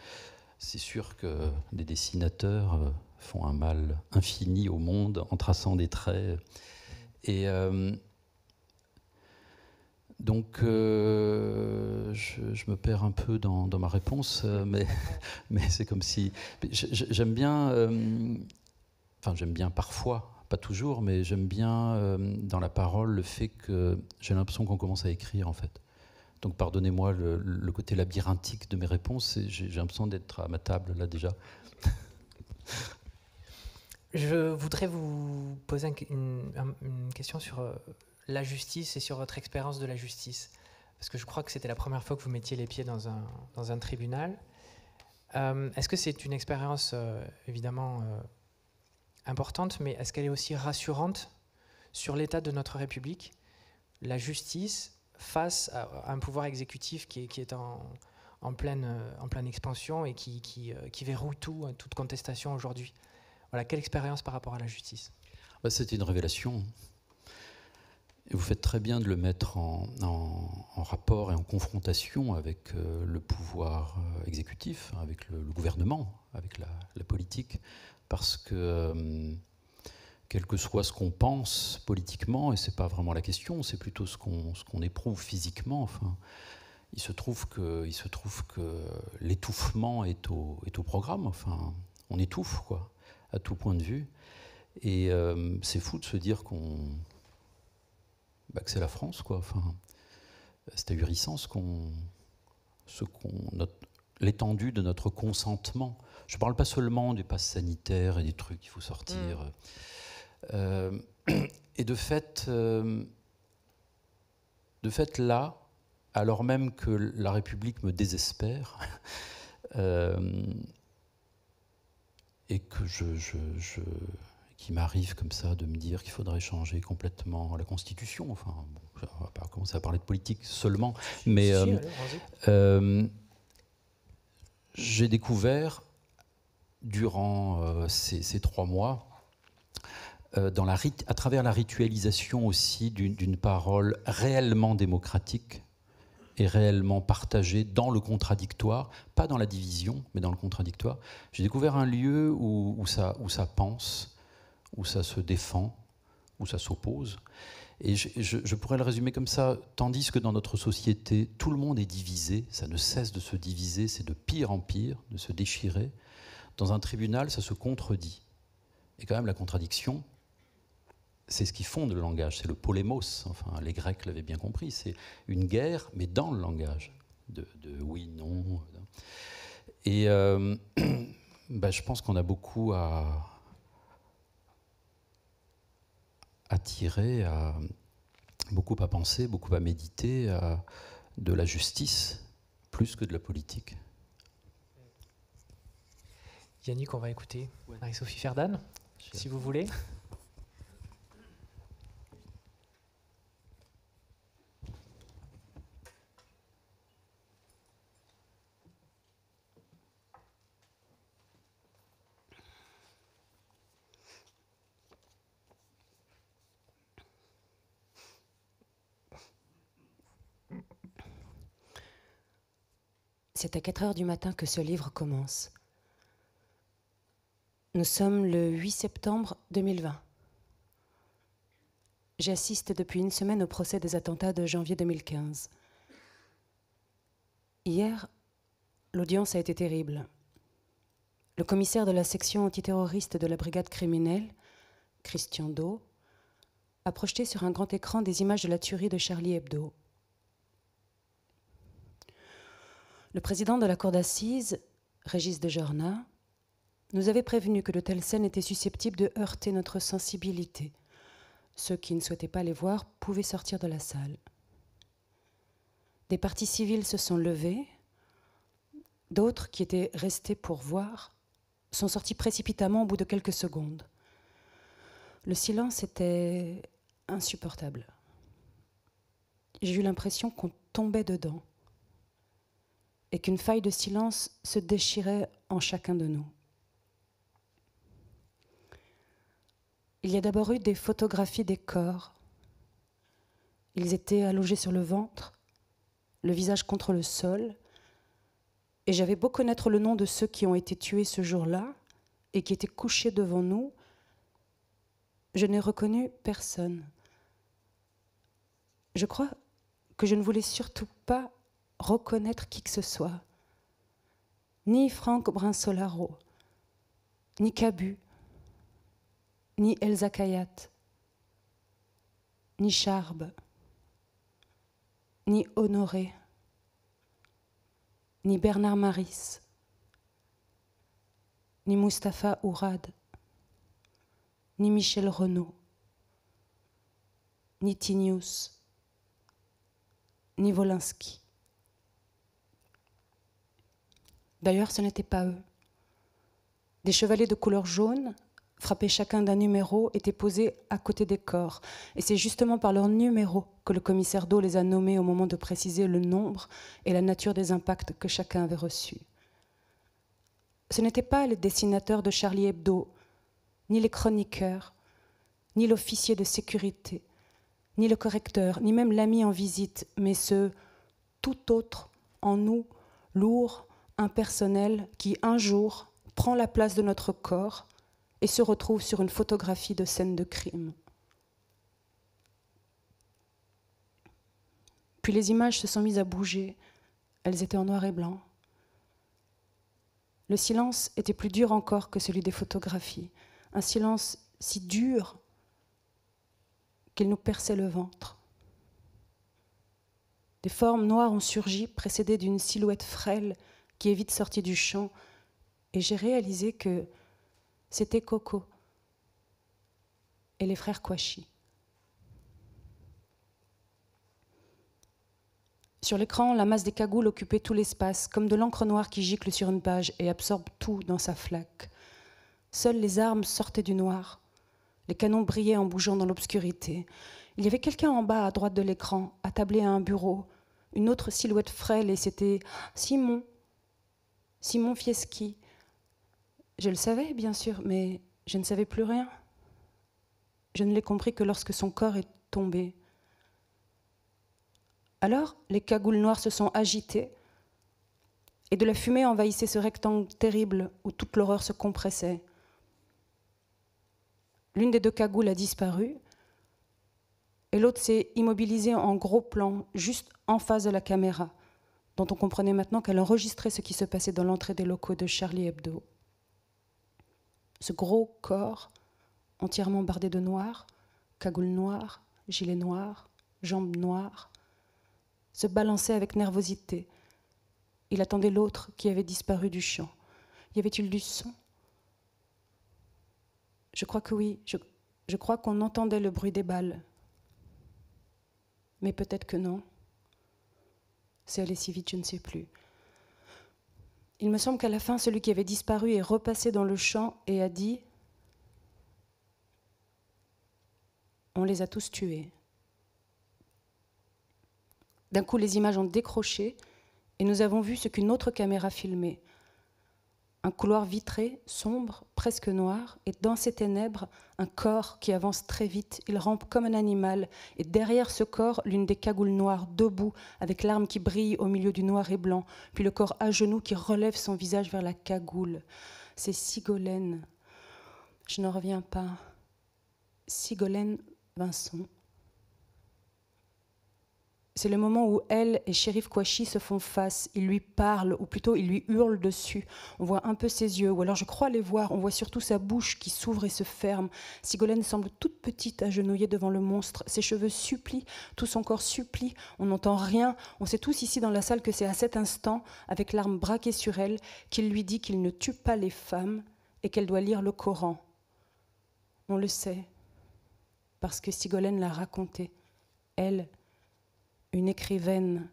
C'est sûr que des dessinateurs euh, font un mal infini au monde en traçant des traits. Et. Euh, donc, euh, je, me perds un peu dans, ma réponse, mais, c'est comme si. J'aime bien. enfin, j'aime bien parfois pas toujours, mais j'aime bien euh, dans la parole le fait que j'ai l'impression qu'on commence à écrire en fait. Donc pardonnez-moi le, côté labyrinthique de mes réponses, j'ai l'impression d'être à ma table là déjà. Je voudrais vous poser une, question sur euh, la justice et sur votre expérience de la justice. Parce que je crois que c'était la première fois que vous mettiez les pieds dans un, tribunal. Euh, est-ce que c'est une expérience évidemment importante, mais est-ce qu'elle est aussi rassurante sur l'état de notre République, la justice face à un pouvoir exécutif qui est, en, pleine, expansion et qui, euh, verrouille tout, hein, toute contestation aujourd'hui quelle expérience par rapport à la justice bah, C'est C'était une révélation. vous faites très bien de le mettre en, rapport et en confrontation avec euh, le pouvoir euh, exécutif, avec le, gouvernement, avec la politique parce que euh, quel que soit ce qu'on pense politiquement, et ce n'est pas vraiment la question, c'est plutôt ce qu'on éprouve physiquement. Enfin, il se trouve que l'étouffement est au est au programme. Enfin, on étouffe quoi, à tout point de vue. Et euh, c'est fou de se dire qu'on bah, que c'est la France Enfin, c'est ahurissant ce qu'on ce qu'on l'étendue de notre consentement. Je ne parle pas seulement des passes sanitaires et des trucs qu'il faut sortir. Mm. Euh, et de fait, euh, de fait, là, alors même que la République me désespère, euh, et que je, je, qui m'arrive comme ça de me dire qu'il faudrait changer complètement la Constitution. Enfin, on on va pas commencer à parler de politique seulement, mais j'ai découvert durant euh, ces, trois mois, euh, dans la à travers la ritualisation aussi d'une parole réellement démocratique et réellement partagée dans le contradictoire, pas dans la division, mais dans le contradictoire, j'ai découvert un lieu où, ça, où ça pense, où ça se défend, où ça s'oppose. Et je, pourrais le résumer comme ça, tandis que dans notre société, tout le monde est divisé, ça ne cesse de se diviser, c'est de pire en pire, de se déchirer, dans un tribunal, ça se contredit. Et quand même, la contradiction, c'est ce qui fonde le langage, c'est le polémos, enfin, les Grecs l'avaient bien compris, c'est une guerre, mais dans le langage, de, oui, non. Et euh, bah, je pense qu'on a beaucoup à, attiré, beaucoup à penser, beaucoup à méditer de la justice plus que de la politique. Yannick, on va écouter Marie-Sophie Ferdan, si vous voulez. C'est à 4 heures du matin que ce livre commence. Nous sommes le 8 septembre 2020. J'assiste depuis une semaine au procès des attentats de janvier 2015. Hier, l'audience a été terrible. Le commissaire de la section antiterroriste de la brigade criminelle, Christian Do, a projeté sur un grand écran des images de la tuerie de Charlie Hebdo. le président de la cour d'assises, Régis Dejarna, nous avait prévenu que de telles scènes étaient susceptibles de heurter notre sensibilité. Ceux qui ne souhaitaient pas les voir pouvaient sortir de la salle. Des parties civiles se sont levées, d'autres qui étaient restés pour voir sont sortis précipitamment au bout de quelques secondes. Le silence était insupportable. J'ai eu l'impression qu'on tombait dedans et qu'une faille de silence se déchirait en chacun de nous. Il y a d'abord eu des photographies des corps. Ils étaient allongés sur le ventre, le visage contre le sol, et j'avais beau connaître le nom de ceux qui ont été tués ce jour-là et qui étaient couchés devant nous, je n'ai reconnu personne. Je crois que je ne voulais surtout pas reconnaître qui que ce soit, ni Franck Brinsolaro, ni Cabu, ni Elsa Kayat, ni Charbe, ni Honoré, ni Bernard Maris, ni Mustapha Ourad, ni Michel Renaud, ni Tinius, ni Volinsky. D'ailleurs, ce n'étaient pas eux. Des chevalets de couleur jaune, frappés chacun d'un numéro, étaient posés à côté des corps. Et c'est justement par leur numéro que le commissaire d'eau les a nommés au moment de préciser le nombre et la nature des impacts que chacun avait reçus. Ce n'étaient pas les dessinateurs de Charlie Hebdo, ni les chroniqueurs, ni l'officier de sécurité, ni le correcteur, ni même l'ami en visite, mais ce tout autre en nous, lourd, personnel qui un jour prend la place de notre corps et se retrouve sur une photographie de scène de crime. Puis les images se sont mises à bouger, elles étaient en noir et blanc. Le silence était plus dur encore que celui des photographies, un silence si dur qu'il nous perçait le ventre. Des formes noires ont surgi, précédées d'une silhouette frêle qui est vite sorti du champ. Et j'ai réalisé que c'était Coco et les frères Kouachi. Sur l'écran, la masse des cagoules occupait tout l'espace, comme de l'encre noire qui gicle sur une page et absorbe tout dans sa flaque. Seules les armes sortaient du noir. Les canons brillaient en bougeant dans l'obscurité. Il y avait quelqu'un en bas à droite de l'écran, attablé à un bureau. Une autre silhouette frêle et c'était Simon, Simon Fieschi. Je le savais, bien sûr, mais je ne savais plus rien. Je ne l'ai compris que lorsque son corps est tombé. Alors, les cagoules noires se sont agitées et de la fumée envahissait ce rectangle terrible où toute l'horreur se compressait. L'une des deux cagoules a disparu et l'autre s'est immobilisée en gros plan, juste en face de la caméra dont on comprenait maintenant qu'elle enregistrait ce qui se passait dans l'entrée des locaux de Charlie Hebdo. Ce gros corps, entièrement bardé de noir, cagoule noire, gilet noir, jambes noires, se balançait avec nervosité. Il attendait l'autre qui avait disparu du champ. Y avait-il du son Je crois que oui, je, je crois qu'on entendait le bruit des balles. Mais peut-être que non. C'est allé si vite, je ne sais plus. Il me semble qu'à la fin, celui qui avait disparu est repassé dans le champ et a dit On les a tous tués. D'un coup, les images ont décroché et nous avons vu ce qu'une autre caméra filmait un couloir vitré, sombre, presque noir, et dans ces ténèbres, un corps qui avance très vite. Il rampe comme un animal, et derrière ce corps, l'une des cagoules noires, debout, avec l'arme qui brille au milieu du noir et blanc, puis le corps à genoux qui relève son visage vers la cagoule. C'est Sigolène. Je n'en reviens pas. Sigolène Vincent. C'est le moment où elle et Shérif Kouachi se font face. Ils lui parlent, ou plutôt ils lui hurlent dessus. On voit un peu ses yeux, ou alors je crois les voir. On voit surtout sa bouche qui s'ouvre et se ferme. Sigolène semble toute petite, agenouillée devant le monstre. Ses cheveux supplient, tout son corps supplie. On n'entend rien. On sait tous ici dans la salle que c'est à cet instant, avec l'arme braquée sur elle, qu'il lui dit qu'il ne tue pas les femmes et qu'elle doit lire le Coran. On le sait, parce que Sigolène l'a raconté. Elle, une écrivaine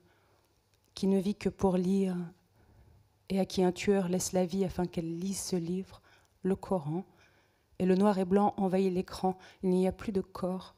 qui ne vit que pour lire et à qui un tueur laisse la vie afin qu'elle lise ce livre, le Coran, et le noir et blanc envahit l'écran, il n'y a plus de corps,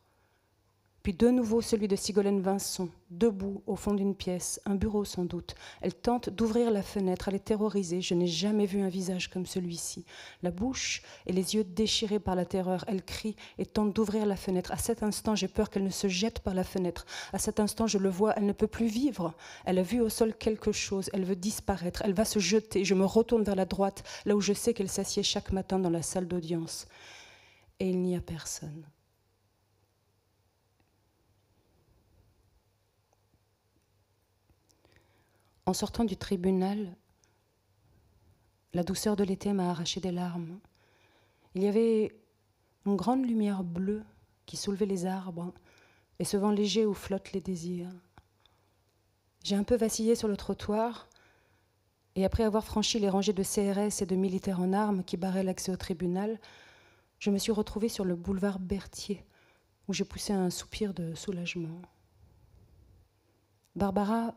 puis de nouveau celui de Sigolène Vincent, debout au fond d'une pièce, un bureau sans doute. Elle tente d'ouvrir la fenêtre, elle est terrorisée, je n'ai jamais vu un visage comme celui-ci. La bouche et les yeux déchirés par la terreur, elle crie et tente d'ouvrir la fenêtre. À cet instant, j'ai peur qu'elle ne se jette par la fenêtre. À cet instant, je le vois, elle ne peut plus vivre. Elle a vu au sol quelque chose, elle veut disparaître, elle va se jeter. Je me retourne vers la droite, là où je sais qu'elle s'assied chaque matin dans la salle d'audience. Et il n'y a personne. En sortant du tribunal, la douceur de l'été m'a arraché des larmes. Il y avait une grande lumière bleue qui soulevait les arbres et ce vent léger où flottent les désirs. J'ai un peu vacillé sur le trottoir et après avoir franchi les rangées de CRS et de militaires en armes qui barraient l'accès au tribunal, je me suis retrouvée sur le boulevard Berthier où j'ai poussé un soupir de soulagement. Barbara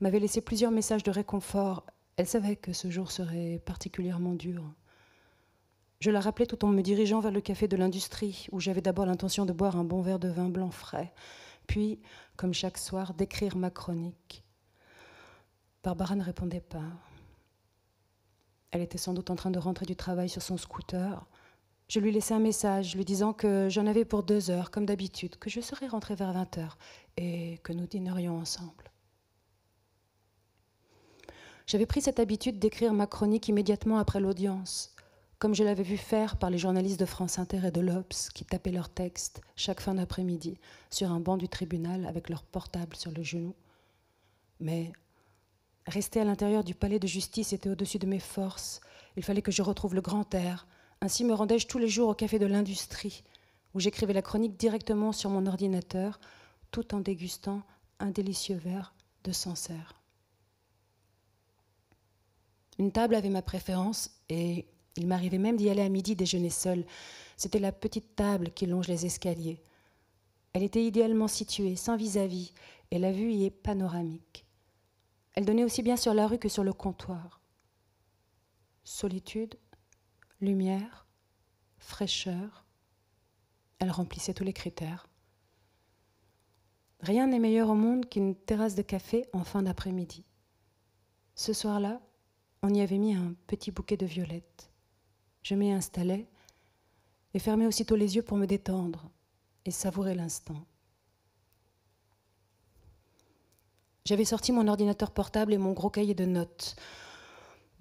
m'avait laissé plusieurs messages de réconfort. Elle savait que ce jour serait particulièrement dur. Je la rappelais tout en me dirigeant vers le café de l'industrie, où j'avais d'abord l'intention de boire un bon verre de vin blanc frais, puis, comme chaque soir, d'écrire ma chronique. Barbara ne répondait pas. Elle était sans doute en train de rentrer du travail sur son scooter. Je lui laissais un message lui disant que j'en avais pour deux heures, comme d'habitude, que je serais rentrée vers 20 heures et que nous dînerions ensemble. J'avais pris cette habitude d'écrire ma chronique immédiatement après l'audience, comme je l'avais vu faire par les journalistes de France Inter et de l'Obs qui tapaient leurs textes chaque fin d'après-midi sur un banc du tribunal avec leur portable sur le genou. Mais rester à l'intérieur du palais de justice était au-dessus de mes forces. Il fallait que je retrouve le grand air. Ainsi me rendais-je tous les jours au café de l'industrie, où j'écrivais la chronique directement sur mon ordinateur, tout en dégustant un délicieux verre de Sancerre. Une table avait ma préférence et il m'arrivait même d'y aller à midi déjeuner seul. C'était la petite table qui longe les escaliers. Elle était idéalement située, sans vis-à-vis, -vis, et la vue y est panoramique. Elle donnait aussi bien sur la rue que sur le comptoir. Solitude, lumière, fraîcheur, elle remplissait tous les critères. Rien n'est meilleur au monde qu'une terrasse de café en fin d'après-midi. Ce soir-là, on y avait mis un petit bouquet de violettes. Je m'y installais et fermais aussitôt les yeux pour me détendre et savourer l'instant. J'avais sorti mon ordinateur portable et mon gros cahier de notes.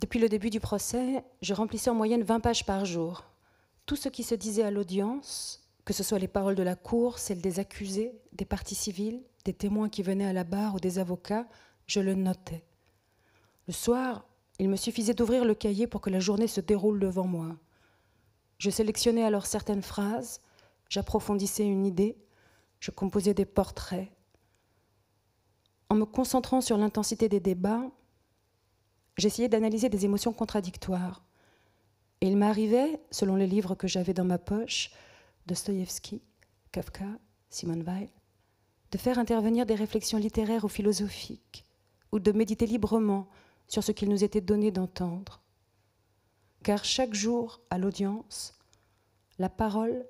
Depuis le début du procès, je remplissais en moyenne 20 pages par jour. Tout ce qui se disait à l'audience, que ce soit les paroles de la cour, celles des accusés, des parties civiles, des témoins qui venaient à la barre ou des avocats, je le notais. Le soir, il me suffisait d'ouvrir le cahier pour que la journée se déroule devant moi. Je sélectionnais alors certaines phrases, j'approfondissais une idée, je composais des portraits. En me concentrant sur l'intensité des débats, j'essayais d'analyser des émotions contradictoires. Et il m'arrivait, selon les livres que j'avais dans ma poche, Dostoïevski, Kafka, Simone Weil, de faire intervenir des réflexions littéraires ou philosophiques, ou de méditer librement sur ce qu'il nous était donné d'entendre. Car chaque jour, à l'audience, la parole,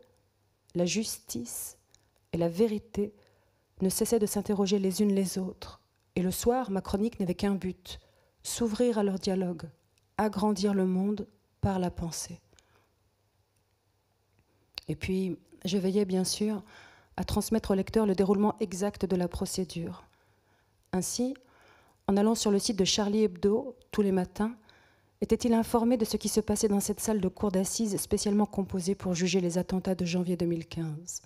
la justice et la vérité ne cessaient de s'interroger les unes les autres. Et le soir, ma chronique n'avait qu'un but, s'ouvrir à leur dialogue, agrandir le monde par la pensée. Et puis, je veillais bien sûr à transmettre au lecteur le déroulement exact de la procédure. Ainsi, en allant sur le site de Charlie Hebdo tous les matins, était-il informé de ce qui se passait dans cette salle de cour d'assises spécialement composée pour juger les attentats de janvier 2015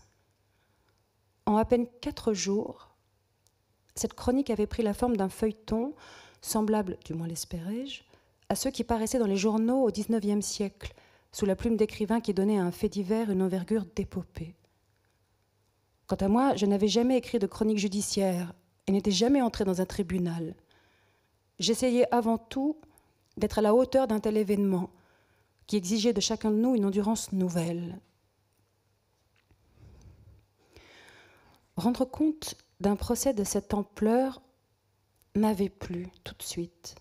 En à peine quatre jours, cette chronique avait pris la forme d'un feuilleton semblable, du moins l'espérais-je, à ceux qui paraissaient dans les journaux au XIXe siècle, sous la plume d'écrivains qui donnaient à un fait divers une envergure d'épopée. Quant à moi, je n'avais jamais écrit de chronique judiciaire et n'étais jamais entré dans un tribunal. J'essayais avant tout d'être à la hauteur d'un tel événement qui exigeait de chacun de nous une endurance nouvelle. Rendre compte d'un procès de cette ampleur m'avait plu tout de suite.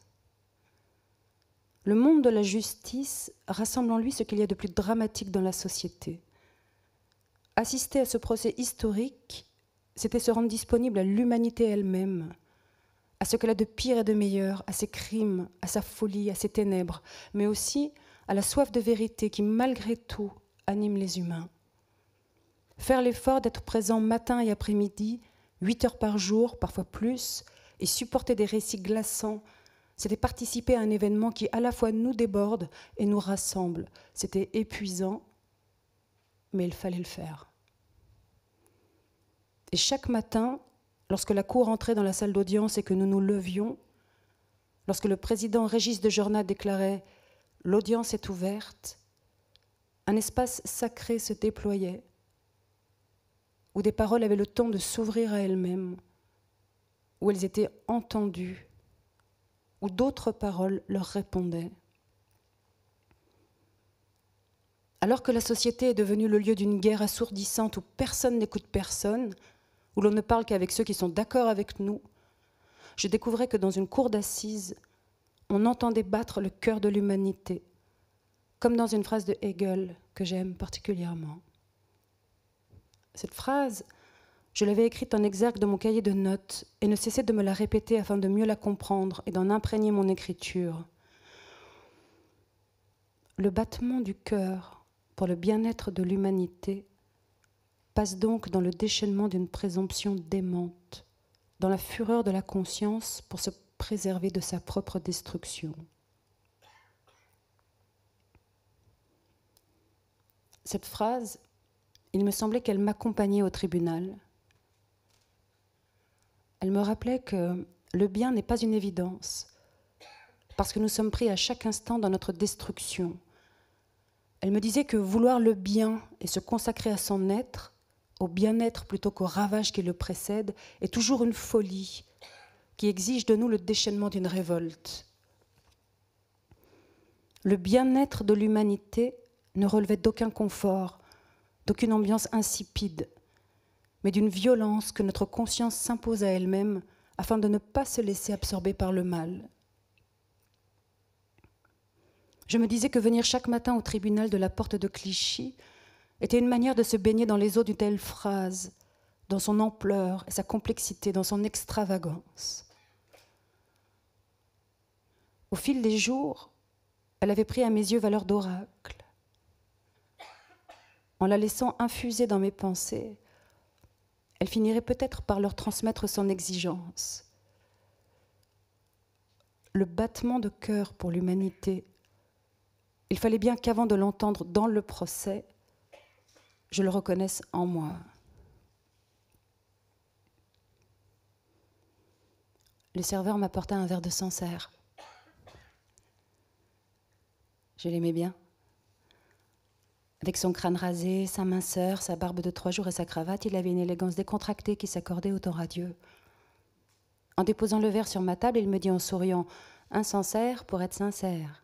Le monde de la justice rassemble en lui ce qu'il y a de plus dramatique dans la société. Assister à ce procès historique, c'était se rendre disponible à l'humanité elle-même, à ce qu'elle a de pire et de meilleur, à ses crimes, à sa folie, à ses ténèbres, mais aussi à la soif de vérité qui, malgré tout, anime les humains. Faire l'effort d'être présent matin et après-midi, 8 heures par jour, parfois plus, et supporter des récits glaçants, c'était participer à un événement qui à la fois nous déborde et nous rassemble. C'était épuisant, mais il fallait le faire. Et chaque matin, lorsque la Cour entrait dans la salle d'audience et que nous nous levions, lorsque le président Régis de Jornat déclarait L'audience est ouverte, un espace sacré se déployait, où des paroles avaient le temps de s'ouvrir à elles-mêmes, où elles étaient entendues, où d'autres paroles leur répondaient. Alors que la société est devenue le lieu d'une guerre assourdissante où personne n'écoute personne, où l'on ne parle qu'avec ceux qui sont d'accord avec nous, je découvrais que dans une cour d'assises, on entendait battre le cœur de l'humanité, comme dans une phrase de Hegel que j'aime particulièrement. Cette phrase, je l'avais écrite en exergue de mon cahier de notes et ne cessais de me la répéter afin de mieux la comprendre et d'en imprégner mon écriture. Le battement du cœur pour le bien-être de l'humanité passe donc dans le déchaînement d'une présomption démente, dans la fureur de la conscience pour se préserver de sa propre destruction. Cette phrase, il me semblait qu'elle m'accompagnait au tribunal. Elle me rappelait que le bien n'est pas une évidence, parce que nous sommes pris à chaque instant dans notre destruction. Elle me disait que vouloir le bien et se consacrer à son être au bien-être plutôt qu'au ravage qui le précède, est toujours une folie qui exige de nous le déchaînement d'une révolte. Le bien-être de l'humanité ne relevait d'aucun confort, d'aucune ambiance insipide, mais d'une violence que notre conscience s'impose à elle-même afin de ne pas se laisser absorber par le mal. Je me disais que venir chaque matin au tribunal de la porte de Clichy était une manière de se baigner dans les eaux d'une telle phrase, dans son ampleur et sa complexité, dans son extravagance. Au fil des jours, elle avait pris à mes yeux valeur d'oracle. En la laissant infuser dans mes pensées, elle finirait peut-être par leur transmettre son exigence. Le battement de cœur pour l'humanité. Il fallait bien qu'avant de l'entendre dans le procès, je le reconnaisse en moi. Le serveur m'apporta un verre de Sancerre. Je l'aimais bien. Avec son crâne rasé, sa minceur, sa barbe de trois jours et sa cravate, il avait une élégance décontractée qui s'accordait au temps radieux. En déposant le verre sur ma table, il me dit en souriant Un pour être sincère.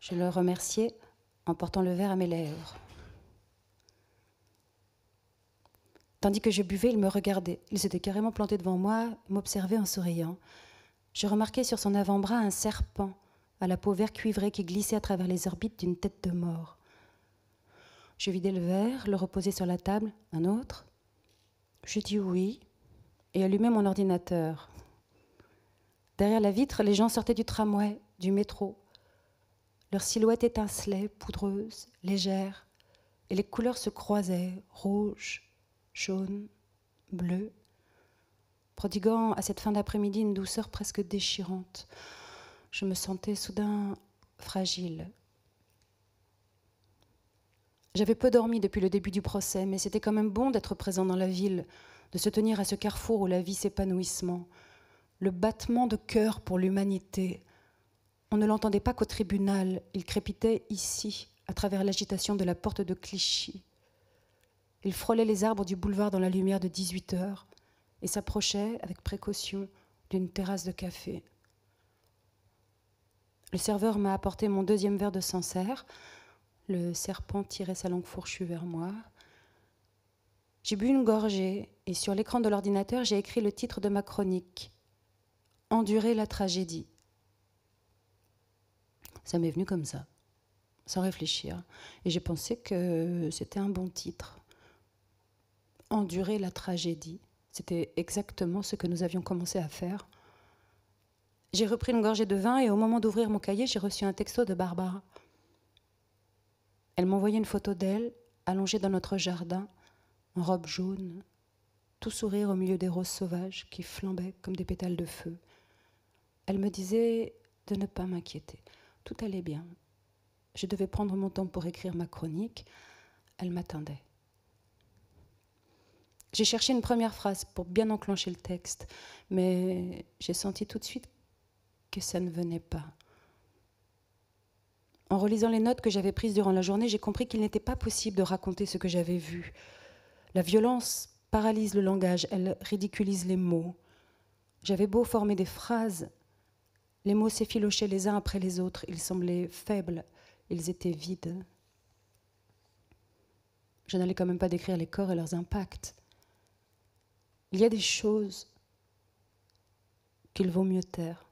Je le remerciais en portant le verre à mes lèvres. Tandis que je buvais, il me regardait. Il s'était carrément planté devant moi, m'observait en souriant. Je remarquais sur son avant-bras un serpent à la peau vert cuivrée qui glissait à travers les orbites d'une tête de mort. Je vidais le verre, le reposais sur la table, un autre. Je dis oui et allumai mon ordinateur. Derrière la vitre, les gens sortaient du tramway, du métro. Leur silhouette étincelait, poudreuse, légère, et les couleurs se croisaient, rouges, jaune, bleu, prodiguant à cette fin d'après-midi une douceur presque déchirante. Je me sentais soudain fragile. J'avais peu dormi depuis le début du procès, mais c'était quand même bon d'être présent dans la ville, de se tenir à ce carrefour où la vie s'épanouissement. Le battement de cœur pour l'humanité. On ne l'entendait pas qu'au tribunal, il crépitait ici, à travers l'agitation de la porte de Clichy. Il frôlait les arbres du boulevard dans la lumière de 18 heures et s'approchait avec précaution d'une terrasse de café. Le serveur m'a apporté mon deuxième verre de Sancerre. Le serpent tirait sa langue fourchue vers moi. J'ai bu une gorgée et sur l'écran de l'ordinateur, j'ai écrit le titre de ma chronique Endurer la tragédie. Ça m'est venu comme ça, sans réfléchir. Et j'ai pensé que c'était un bon titre endurer la tragédie. C'était exactement ce que nous avions commencé à faire. J'ai repris une gorgée de vin et au moment d'ouvrir mon cahier, j'ai reçu un texto de Barbara. Elle m'envoyait une photo d'elle, allongée dans notre jardin, en robe jaune, tout sourire au milieu des roses sauvages qui flambaient comme des pétales de feu. Elle me disait de ne pas m'inquiéter. Tout allait bien. Je devais prendre mon temps pour écrire ma chronique. Elle m'attendait. J'ai cherché une première phrase pour bien enclencher le texte, mais j'ai senti tout de suite que ça ne venait pas. En relisant les notes que j'avais prises durant la journée, j'ai compris qu'il n'était pas possible de raconter ce que j'avais vu. La violence paralyse le langage, elle ridiculise les mots. J'avais beau former des phrases, les mots s'effilochaient les uns après les autres, ils semblaient faibles, ils étaient vides. Je n'allais quand même pas décrire les corps et leurs impacts. Il y a des choses qu'il vaut mieux taire,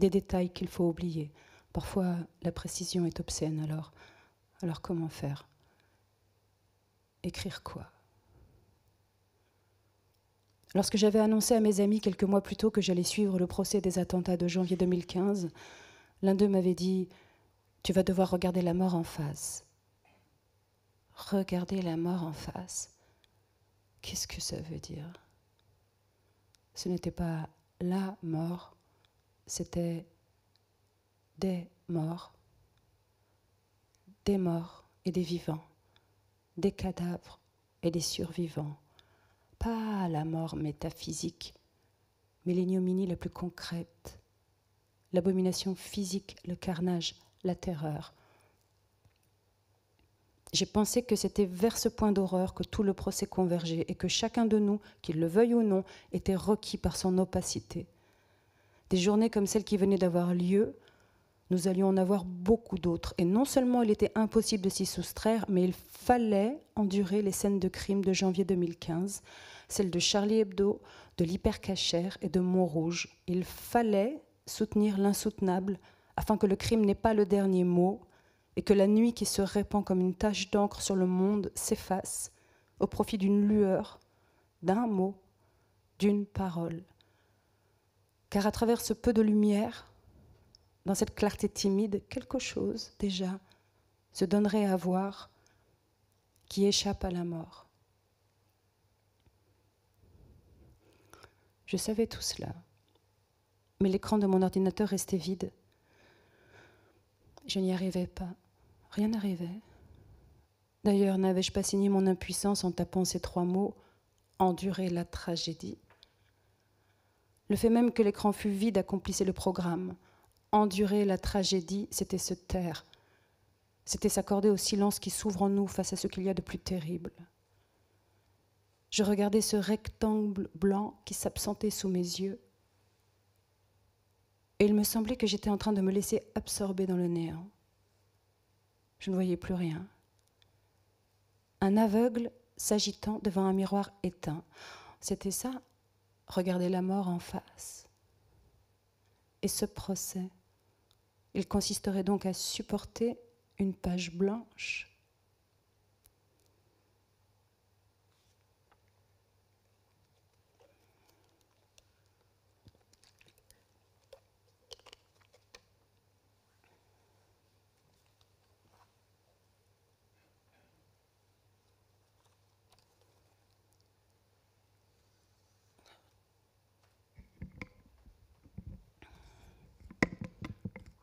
des détails qu'il faut oublier. Parfois, la précision est obscène, alors, alors comment faire Écrire quoi Lorsque j'avais annoncé à mes amis quelques mois plus tôt que j'allais suivre le procès des attentats de janvier 2015, l'un d'eux m'avait dit Tu vas devoir regarder la mort en face. Regarder la mort en face. Qu'est-ce que ça veut dire Ce n'était pas la mort, c'était des morts, des morts et des vivants, des cadavres et des survivants. Pas la mort métaphysique, mais l'ignominie la plus concrète, l'abomination physique, le carnage, la terreur, j'ai pensé que c'était vers ce point d'horreur que tout le procès convergeait et que chacun de nous, qu'il le veuille ou non, était requis par son opacité. Des journées comme celle qui venait d'avoir lieu, nous allions en avoir beaucoup d'autres. Et non seulement il était impossible de s'y soustraire, mais il fallait endurer les scènes de crime de janvier 2015, celles de Charlie Hebdo, de l'hypercachère et de Montrouge. Il fallait soutenir l'insoutenable afin que le crime n'ait pas le dernier mot et que la nuit qui se répand comme une tache d'encre sur le monde s'efface au profit d'une lueur, d'un mot, d'une parole. Car à travers ce peu de lumière, dans cette clarté timide, quelque chose déjà se donnerait à voir qui échappe à la mort. Je savais tout cela, mais l'écran de mon ordinateur restait vide. Je n'y arrivais pas. Rien n'arrivait. D'ailleurs, n'avais-je pas signé mon impuissance en tapant ces trois mots Endurer la tragédie Le fait même que l'écran fût vide accomplissait le programme. Endurer la tragédie, c'était se taire. C'était s'accorder au silence qui s'ouvre en nous face à ce qu'il y a de plus terrible. Je regardais ce rectangle blanc qui s'absentait sous mes yeux, et il me semblait que j'étais en train de me laisser absorber dans le néant. Je ne voyais plus rien. Un aveugle s'agitant devant un miroir éteint. C'était ça, regarder la mort en face. Et ce procès, il consisterait donc à supporter une page blanche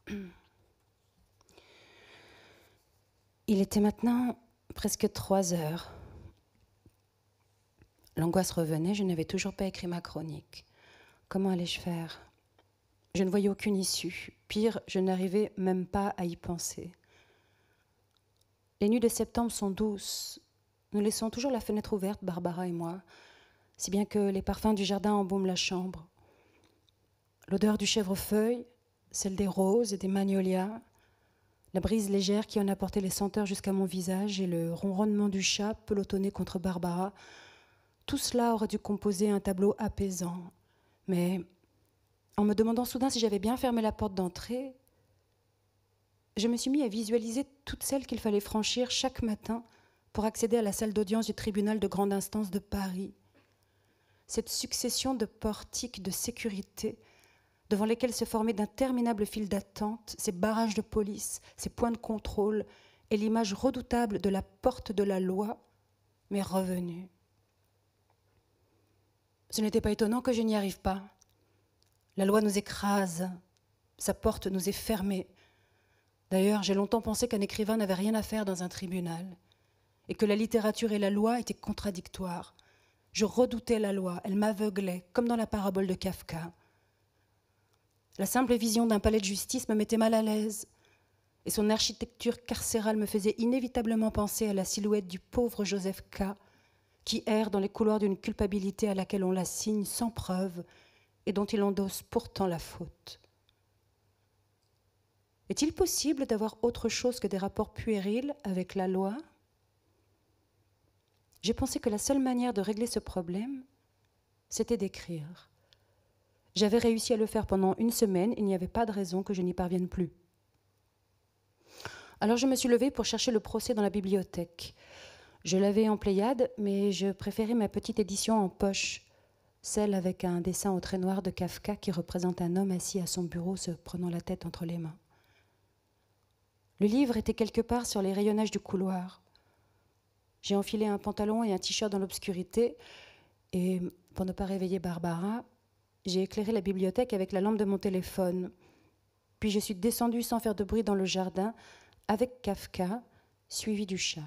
Il était maintenant presque trois heures. L'angoisse revenait, je n'avais toujours pas écrit ma chronique. Comment allais-je faire Je ne voyais aucune issue. Pire, je n'arrivais même pas à y penser. Les nuits de septembre sont douces. Nous laissons toujours la fenêtre ouverte, Barbara et moi, si bien que les parfums du jardin embaument la chambre. L'odeur du chèvrefeuille, celle des roses et des magnolias, la brise légère qui en apportait les senteurs jusqu'à mon visage et le ronronnement du chat pelotonné contre Barbara, tout cela aurait dû composer un tableau apaisant. Mais en me demandant soudain si j'avais bien fermé la porte d'entrée, je me suis mis à visualiser toutes celles qu'il fallait franchir chaque matin pour accéder à la salle d'audience du tribunal de grande instance de Paris. Cette succession de portiques de sécurité devant lesquels se formaient d'interminables files d'attente, ces barrages de police, ces points de contrôle, et l'image redoutable de la porte de la loi m'est revenue. Ce n'était pas étonnant que je n'y arrive pas. La loi nous écrase, sa porte nous est fermée. D'ailleurs, j'ai longtemps pensé qu'un écrivain n'avait rien à faire dans un tribunal, et que la littérature et la loi étaient contradictoires. Je redoutais la loi, elle m'aveuglait, comme dans la parabole de Kafka. La simple vision d'un palais de justice me mettait mal à l'aise, et son architecture carcérale me faisait inévitablement penser à la silhouette du pauvre Joseph K, qui erre dans les couloirs d'une culpabilité à laquelle on l'assigne sans preuve et dont il endosse pourtant la faute. Est-il possible d'avoir autre chose que des rapports puérils avec la loi J'ai pensé que la seule manière de régler ce problème, c'était d'écrire. J'avais réussi à le faire pendant une semaine, il n'y avait pas de raison que je n'y parvienne plus. Alors je me suis levée pour chercher le procès dans la bibliothèque. Je l'avais en Pléiade, mais je préférais ma petite édition en poche, celle avec un dessin au trait noir de Kafka qui représente un homme assis à son bureau se prenant la tête entre les mains. Le livre était quelque part sur les rayonnages du couloir. J'ai enfilé un pantalon et un t-shirt dans l'obscurité, et pour ne pas réveiller Barbara, j'ai éclairé la bibliothèque avec la lampe de mon téléphone. Puis je suis descendue sans faire de bruit dans le jardin avec Kafka, suivi du chat.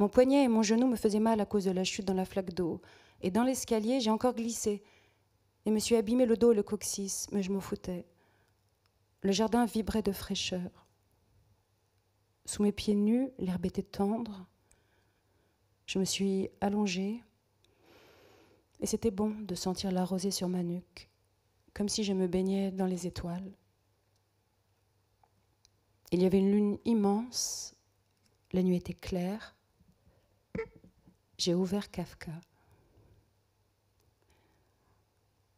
Mon poignet et mon genou me faisaient mal à cause de la chute dans la flaque d'eau. Et dans l'escalier, j'ai encore glissé et me suis abîmé le dos et le coccyx, mais je m'en foutais. Le jardin vibrait de fraîcheur. Sous mes pieds nus, l'herbe était tendre. Je me suis allongée et c'était bon de sentir la rosée sur ma nuque, comme si je me baignais dans les étoiles. Il y avait une lune immense, la nuit était claire. J'ai ouvert Kafka.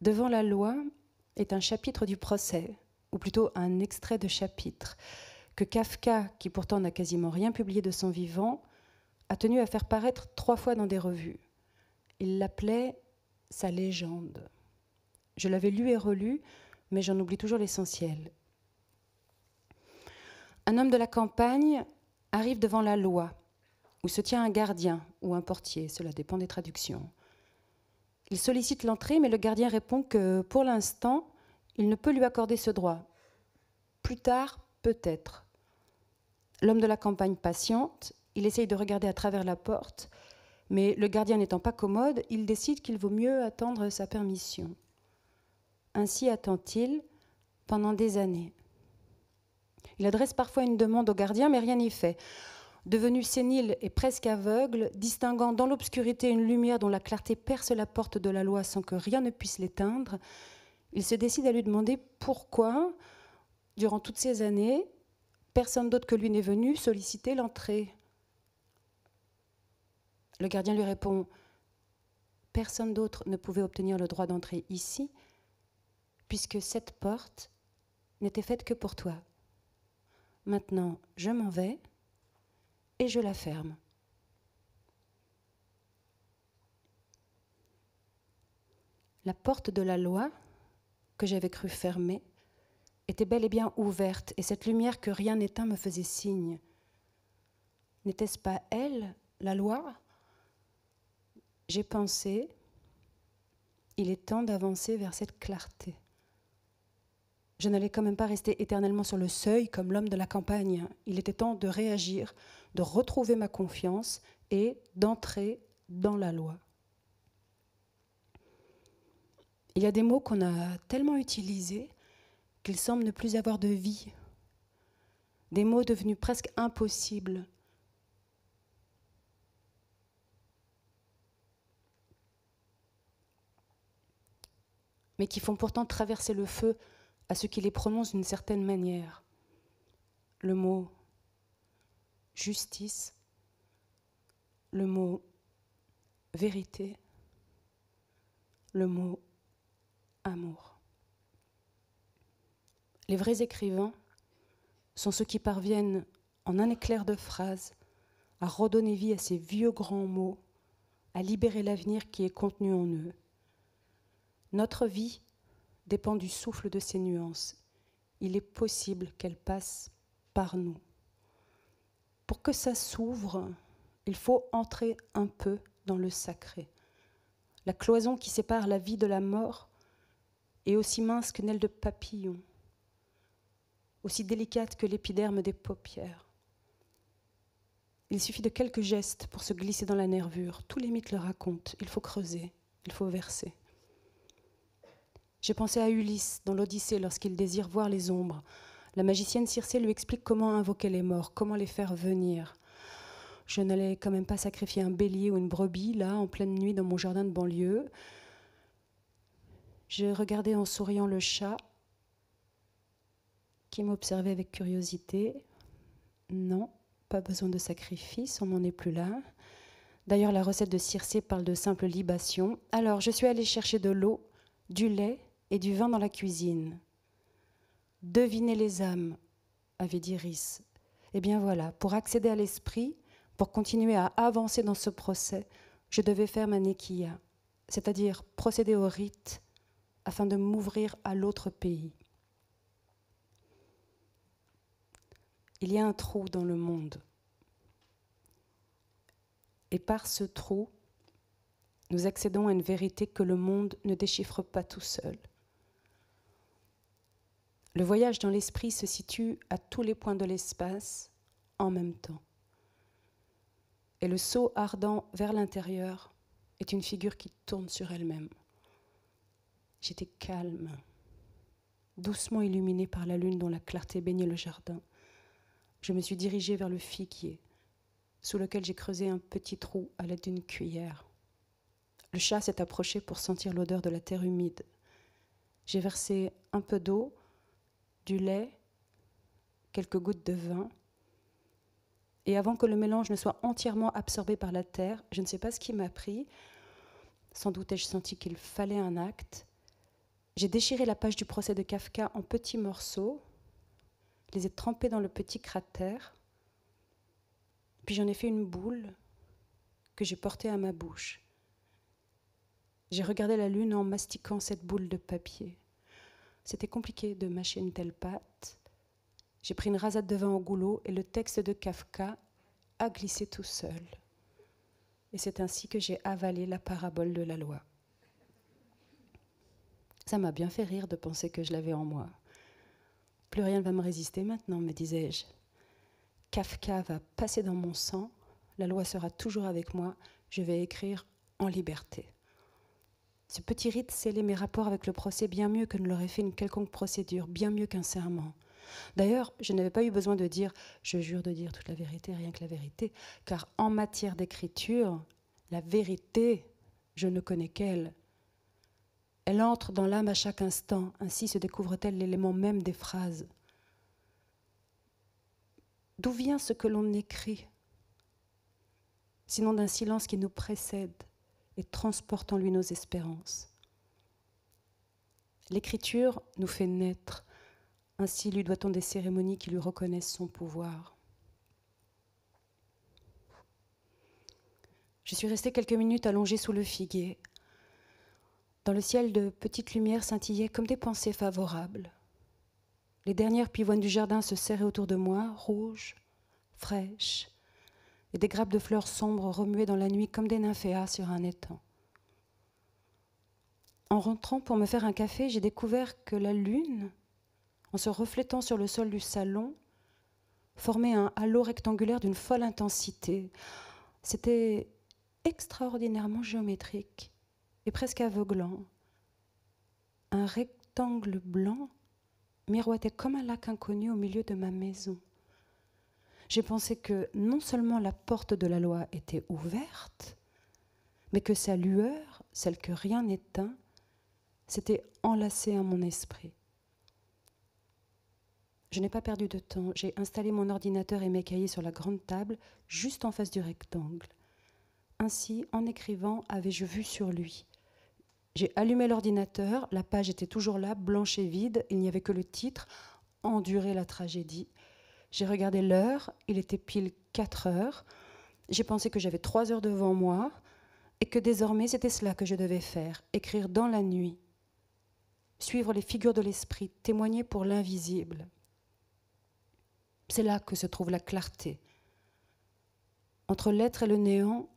Devant la loi est un chapitre du procès, ou plutôt un extrait de chapitre, que Kafka, qui pourtant n'a quasiment rien publié de son vivant, a tenu à faire paraître trois fois dans des revues. Il l'appelait sa légende. Je l'avais lu et relu, mais j'en oublie toujours l'essentiel. Un homme de la campagne arrive devant la loi, où se tient un gardien ou un portier, cela dépend des traductions. Il sollicite l'entrée, mais le gardien répond que pour l'instant, il ne peut lui accorder ce droit. Plus tard, peut-être. L'homme de la campagne patiente, il essaye de regarder à travers la porte, mais le gardien n'étant pas commode, il décide qu'il vaut mieux attendre sa permission. Ainsi attend-il pendant des années. Il adresse parfois une demande au gardien, mais rien n'y fait. Devenu sénile et presque aveugle, distinguant dans l'obscurité une lumière dont la clarté perce la porte de la loi sans que rien ne puisse l'éteindre, il se décide à lui demander pourquoi, durant toutes ces années, personne d'autre que lui n'est venu solliciter l'entrée le gardien lui répond Personne d'autre ne pouvait obtenir le droit d'entrer ici, puisque cette porte n'était faite que pour toi. Maintenant, je m'en vais et je la ferme. La porte de la loi, que j'avais cru fermée, était bel et bien ouverte, et cette lumière que rien n'éteint me faisait signe. N'était-ce pas elle, la loi, j'ai pensé, il est temps d'avancer vers cette clarté. Je n'allais quand même pas rester éternellement sur le seuil comme l'homme de la campagne. Il était temps de réagir, de retrouver ma confiance et d'entrer dans la loi. Il y a des mots qu'on a tellement utilisés qu'ils semblent ne plus avoir de vie. Des mots devenus presque impossibles mais qui font pourtant traverser le feu à ceux qui les prononcent d'une certaine manière. Le mot justice, le mot vérité, le mot amour. Les vrais écrivains sont ceux qui parviennent, en un éclair de phrase, à redonner vie à ces vieux grands mots, à libérer l'avenir qui est contenu en eux, notre vie dépend du souffle de ces nuances. Il est possible qu'elle passe par nous. Pour que ça s'ouvre, il faut entrer un peu dans le sacré. La cloison qui sépare la vie de la mort est aussi mince qu'une aile de papillon, aussi délicate que l'épiderme des paupières. Il suffit de quelques gestes pour se glisser dans la nervure. Tous les mythes le racontent. Il faut creuser, il faut verser. J'ai pensé à Ulysse dans l'Odyssée lorsqu'il désire voir les ombres. La magicienne Circé lui explique comment invoquer les morts, comment les faire venir. Je n'allais quand même pas sacrifier un bélier ou une brebis, là, en pleine nuit, dans mon jardin de banlieue. Je regardais en souriant le chat, qui m'observait avec curiosité. Non, pas besoin de sacrifice, on n'en est plus là. D'ailleurs, la recette de Circé parle de simple libation. Alors, je suis allée chercher de l'eau, du lait, et du vin dans la cuisine. Devinez les âmes, avait dit Rhys. Eh bien voilà, pour accéder à l'esprit, pour continuer à avancer dans ce procès, je devais faire ma nekia, c'est-à-dire procéder au rite afin de m'ouvrir à l'autre pays. Il y a un trou dans le monde. Et par ce trou, nous accédons à une vérité que le monde ne déchiffre pas tout seul. Le voyage dans l'esprit se situe à tous les points de l'espace en même temps. Et le saut ardent vers l'intérieur est une figure qui tourne sur elle-même. J'étais calme, doucement illuminée par la lune dont la clarté baignait le jardin. Je me suis dirigée vers le figuier, sous lequel j'ai creusé un petit trou à l'aide d'une cuillère. Le chat s'est approché pour sentir l'odeur de la terre humide. J'ai versé un peu d'eau du lait, quelques gouttes de vin. Et avant que le mélange ne soit entièrement absorbé par la terre, je ne sais pas ce qui m'a pris. Sans doute ai-je senti qu'il fallait un acte. J'ai déchiré la page du procès de Kafka en petits morceaux, les ai trempés dans le petit cratère, puis j'en ai fait une boule que j'ai portée à ma bouche. J'ai regardé la lune en mastiquant cette boule de papier. C'était compliqué de mâcher une telle pâte. J'ai pris une rasade de vin au goulot et le texte de Kafka a glissé tout seul. Et c'est ainsi que j'ai avalé la parabole de la loi. Ça m'a bien fait rire de penser que je l'avais en moi. Plus rien ne va me résister maintenant, me disais-je. Kafka va passer dans mon sang, la loi sera toujours avec moi, je vais écrire en liberté. Ce petit rite scellait mes rapports avec le procès bien mieux que ne l'aurait fait une quelconque procédure, bien mieux qu'un serment. D'ailleurs, je n'avais pas eu besoin de dire je jure de dire toute la vérité, rien que la vérité, car en matière d'écriture, la vérité, je ne connais qu'elle. Elle entre dans l'âme à chaque instant, ainsi se découvre-t-elle l'élément même des phrases. D'où vient ce que l'on écrit Sinon d'un silence qui nous précède, et transporte lui nos espérances. L'écriture nous fait naître, ainsi lui doit-on des cérémonies qui lui reconnaissent son pouvoir. Je suis restée quelques minutes allongée sous le figuier. Dans le ciel, de petites lumières scintillaient comme des pensées favorables. Les dernières pivoines du jardin se serraient autour de moi, rouges, fraîches, et des grappes de fleurs sombres remuaient dans la nuit comme des nymphéas sur un étang. En rentrant pour me faire un café, j'ai découvert que la lune, en se reflétant sur le sol du salon, formait un halo rectangulaire d'une folle intensité. C'était extraordinairement géométrique et presque aveuglant. Un rectangle blanc miroitait comme un lac inconnu au milieu de ma maison j'ai pensé que non seulement la porte de la loi était ouverte, mais que sa lueur, celle que rien n'éteint, s'était enlacée à mon esprit. Je n'ai pas perdu de temps, j'ai installé mon ordinateur et mes cahiers sur la grande table, juste en face du rectangle. Ainsi, en écrivant, avais-je vu sur lui. J'ai allumé l'ordinateur, la page était toujours là, blanche et vide, il n'y avait que le titre, Endurer la tragédie. J'ai regardé l'heure, il était pile 4 heures. J'ai pensé que j'avais 3 heures devant moi et que désormais c'était cela que je devais faire, écrire dans la nuit, suivre les figures de l'esprit, témoigner pour l'invisible. C'est là que se trouve la clarté. Entre l'être et le néant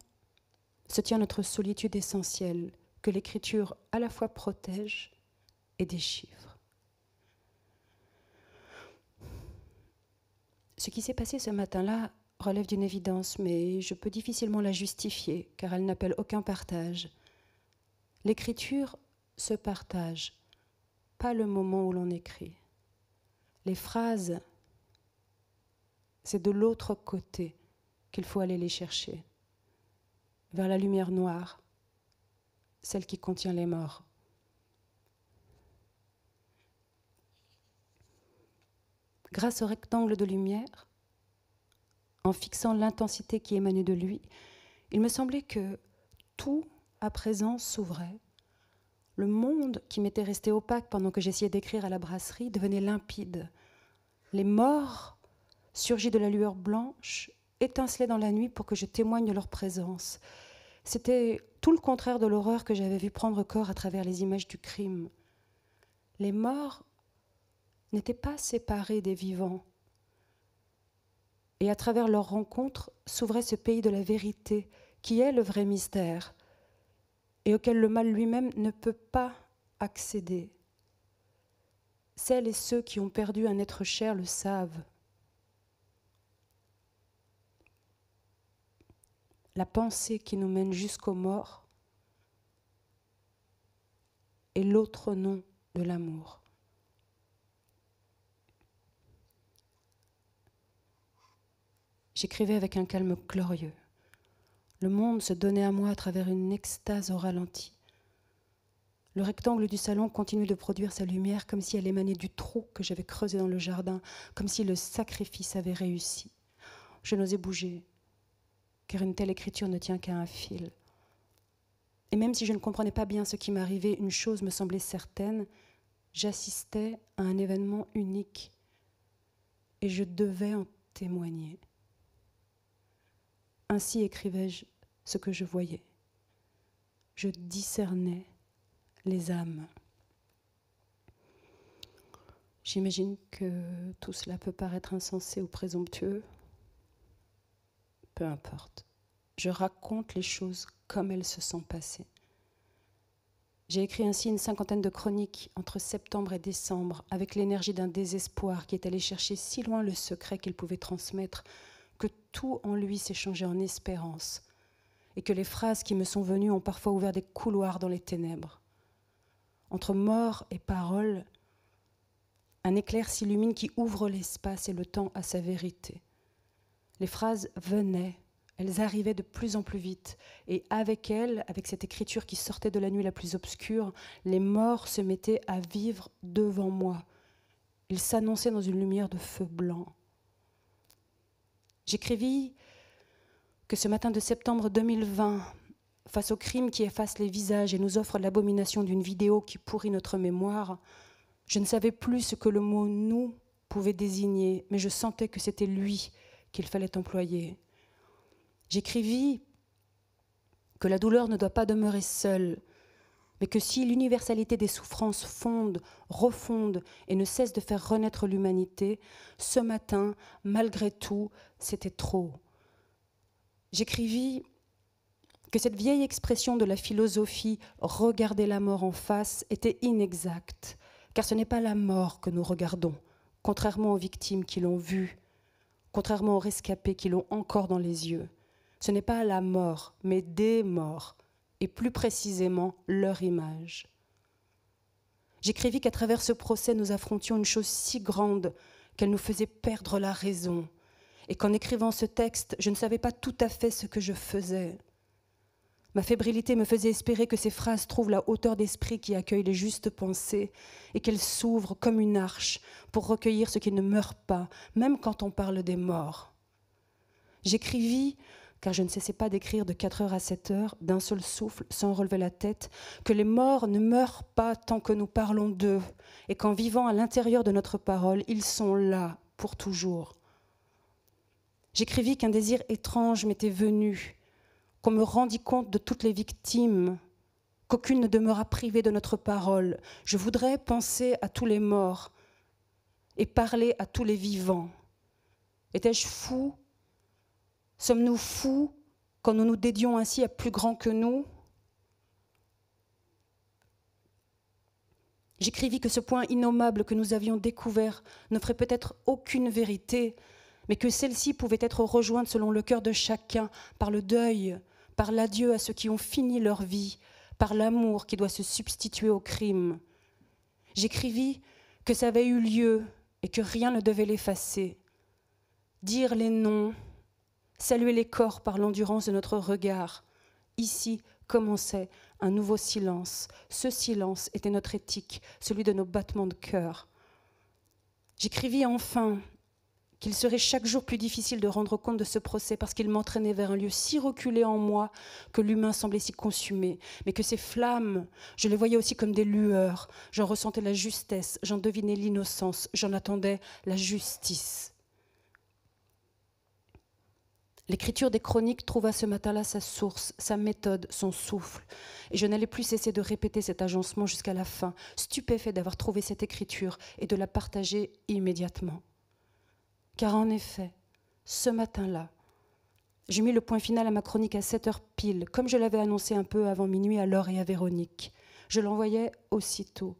se tient notre solitude essentielle que l'écriture à la fois protège et déchiffre. Ce qui s'est passé ce matin-là relève d'une évidence, mais je peux difficilement la justifier, car elle n'appelle aucun partage. L'écriture se partage, pas le moment où l'on écrit. Les phrases, c'est de l'autre côté qu'il faut aller les chercher, vers la lumière noire, celle qui contient les morts. grâce au rectangle de lumière, en fixant l'intensité qui émanait de lui, il me semblait que tout à présent s'ouvrait. Le monde qui m'était resté opaque pendant que j'essayais d'écrire à la brasserie devenait limpide. Les morts, surgis de la lueur blanche, étincelaient dans la nuit pour que je témoigne leur présence. C'était tout le contraire de l'horreur que j'avais vu prendre corps à travers les images du crime. Les morts n'étaient pas séparés des vivants. Et à travers leur rencontre s'ouvrait ce pays de la vérité, qui est le vrai mystère, et auquel le mal lui-même ne peut pas accéder. Celles et ceux qui ont perdu un être cher le savent. La pensée qui nous mène jusqu'aux morts est l'autre nom de l'amour. J'écrivais avec un calme glorieux. Le monde se donnait à moi à travers une extase au ralenti. Le rectangle du salon continuait de produire sa lumière comme si elle émanait du trou que j'avais creusé dans le jardin, comme si le sacrifice avait réussi. Je n'osais bouger, car une telle écriture ne tient qu'à un fil. Et même si je ne comprenais pas bien ce qui m'arrivait, une chose me semblait certaine, j'assistais à un événement unique, et je devais en témoigner. Ainsi écrivais-je ce que je voyais. Je discernais les âmes. J'imagine que tout cela peut paraître insensé ou présomptueux. Peu importe. Je raconte les choses comme elles se sont passées. J'ai écrit ainsi une cinquantaine de chroniques entre septembre et décembre, avec l'énergie d'un désespoir qui est allé chercher si loin le secret qu'il pouvait transmettre, que tout en lui s'est changé en espérance, et que les phrases qui me sont venues ont parfois ouvert des couloirs dans les ténèbres. Entre mort et parole, un éclair s'illumine qui ouvre l'espace et le temps à sa vérité. Les phrases venaient, elles arrivaient de plus en plus vite, et avec elles, avec cette écriture qui sortait de la nuit la plus obscure, les morts se mettaient à vivre devant moi. Ils s'annonçaient dans une lumière de feu blanc. J'écrivis que ce matin de septembre 2020, face au crime qui efface les visages et nous offre l'abomination d'une vidéo qui pourrit notre mémoire, je ne savais plus ce que le mot nous pouvait désigner, mais je sentais que c'était lui qu'il fallait employer. J'écrivis que la douleur ne doit pas demeurer seule, mais que si l'universalité des souffrances fonde, refonde et ne cesse de faire renaître l'humanité, ce matin, malgré tout, c'était trop. J'écrivis que cette vieille expression de la philosophie regarder la mort en face était inexacte, car ce n'est pas la mort que nous regardons, contrairement aux victimes qui l'ont vue, contrairement aux rescapés qui l'ont encore dans les yeux. Ce n'est pas la mort, mais des morts et plus précisément leur image. J'écrivis qu'à travers ce procès, nous affrontions une chose si grande qu'elle nous faisait perdre la raison, et qu'en écrivant ce texte, je ne savais pas tout à fait ce que je faisais. Ma fébrilité me faisait espérer que ces phrases trouvent la hauteur d'esprit qui accueille les justes pensées et qu'elles s'ouvrent comme une arche pour recueillir ce qui ne meurt pas, même quand on parle des morts. J'écrivis car je ne cessais pas d'écrire de 4 heures à 7 heures, d'un seul souffle, sans relever la tête, que les morts ne meurent pas tant que nous parlons d'eux, et qu'en vivant à l'intérieur de notre parole, ils sont là pour toujours. J'écrivis qu'un désir étrange m'était venu, qu'on me rendit compte de toutes les victimes, qu'aucune ne demeura privée de notre parole. Je voudrais penser à tous les morts et parler à tous les vivants. Étais-je fou Sommes-nous fous quand nous nous dédions ainsi à plus grand que nous J'écrivis que ce point innommable que nous avions découvert ne ferait peut-être aucune vérité, mais que celle-ci pouvait être rejointe selon le cœur de chacun par le deuil, par l'adieu à ceux qui ont fini leur vie, par l'amour qui doit se substituer au crime. J'écrivis que ça avait eu lieu et que rien ne devait l'effacer. Dire les noms, Saluer les corps par l'endurance de notre regard. Ici commençait un nouveau silence. Ce silence était notre éthique, celui de nos battements de cœur. J'écrivis enfin qu'il serait chaque jour plus difficile de rendre compte de ce procès parce qu'il m'entraînait vers un lieu si reculé en moi que l'humain semblait s'y consumer. mais que ces flammes, je les voyais aussi comme des lueurs, j'en ressentais la justesse, j'en devinais l'innocence, j'en attendais la justice. L'écriture des chroniques trouva ce matin-là sa source, sa méthode, son souffle. Et je n'allais plus cesser de répéter cet agencement jusqu'à la fin, stupéfait d'avoir trouvé cette écriture et de la partager immédiatement. Car en effet, ce matin-là, j'ai mis le point final à ma chronique à 7 heures pile, comme je l'avais annoncé un peu avant minuit à Laure et à Véronique. Je l'envoyais aussitôt.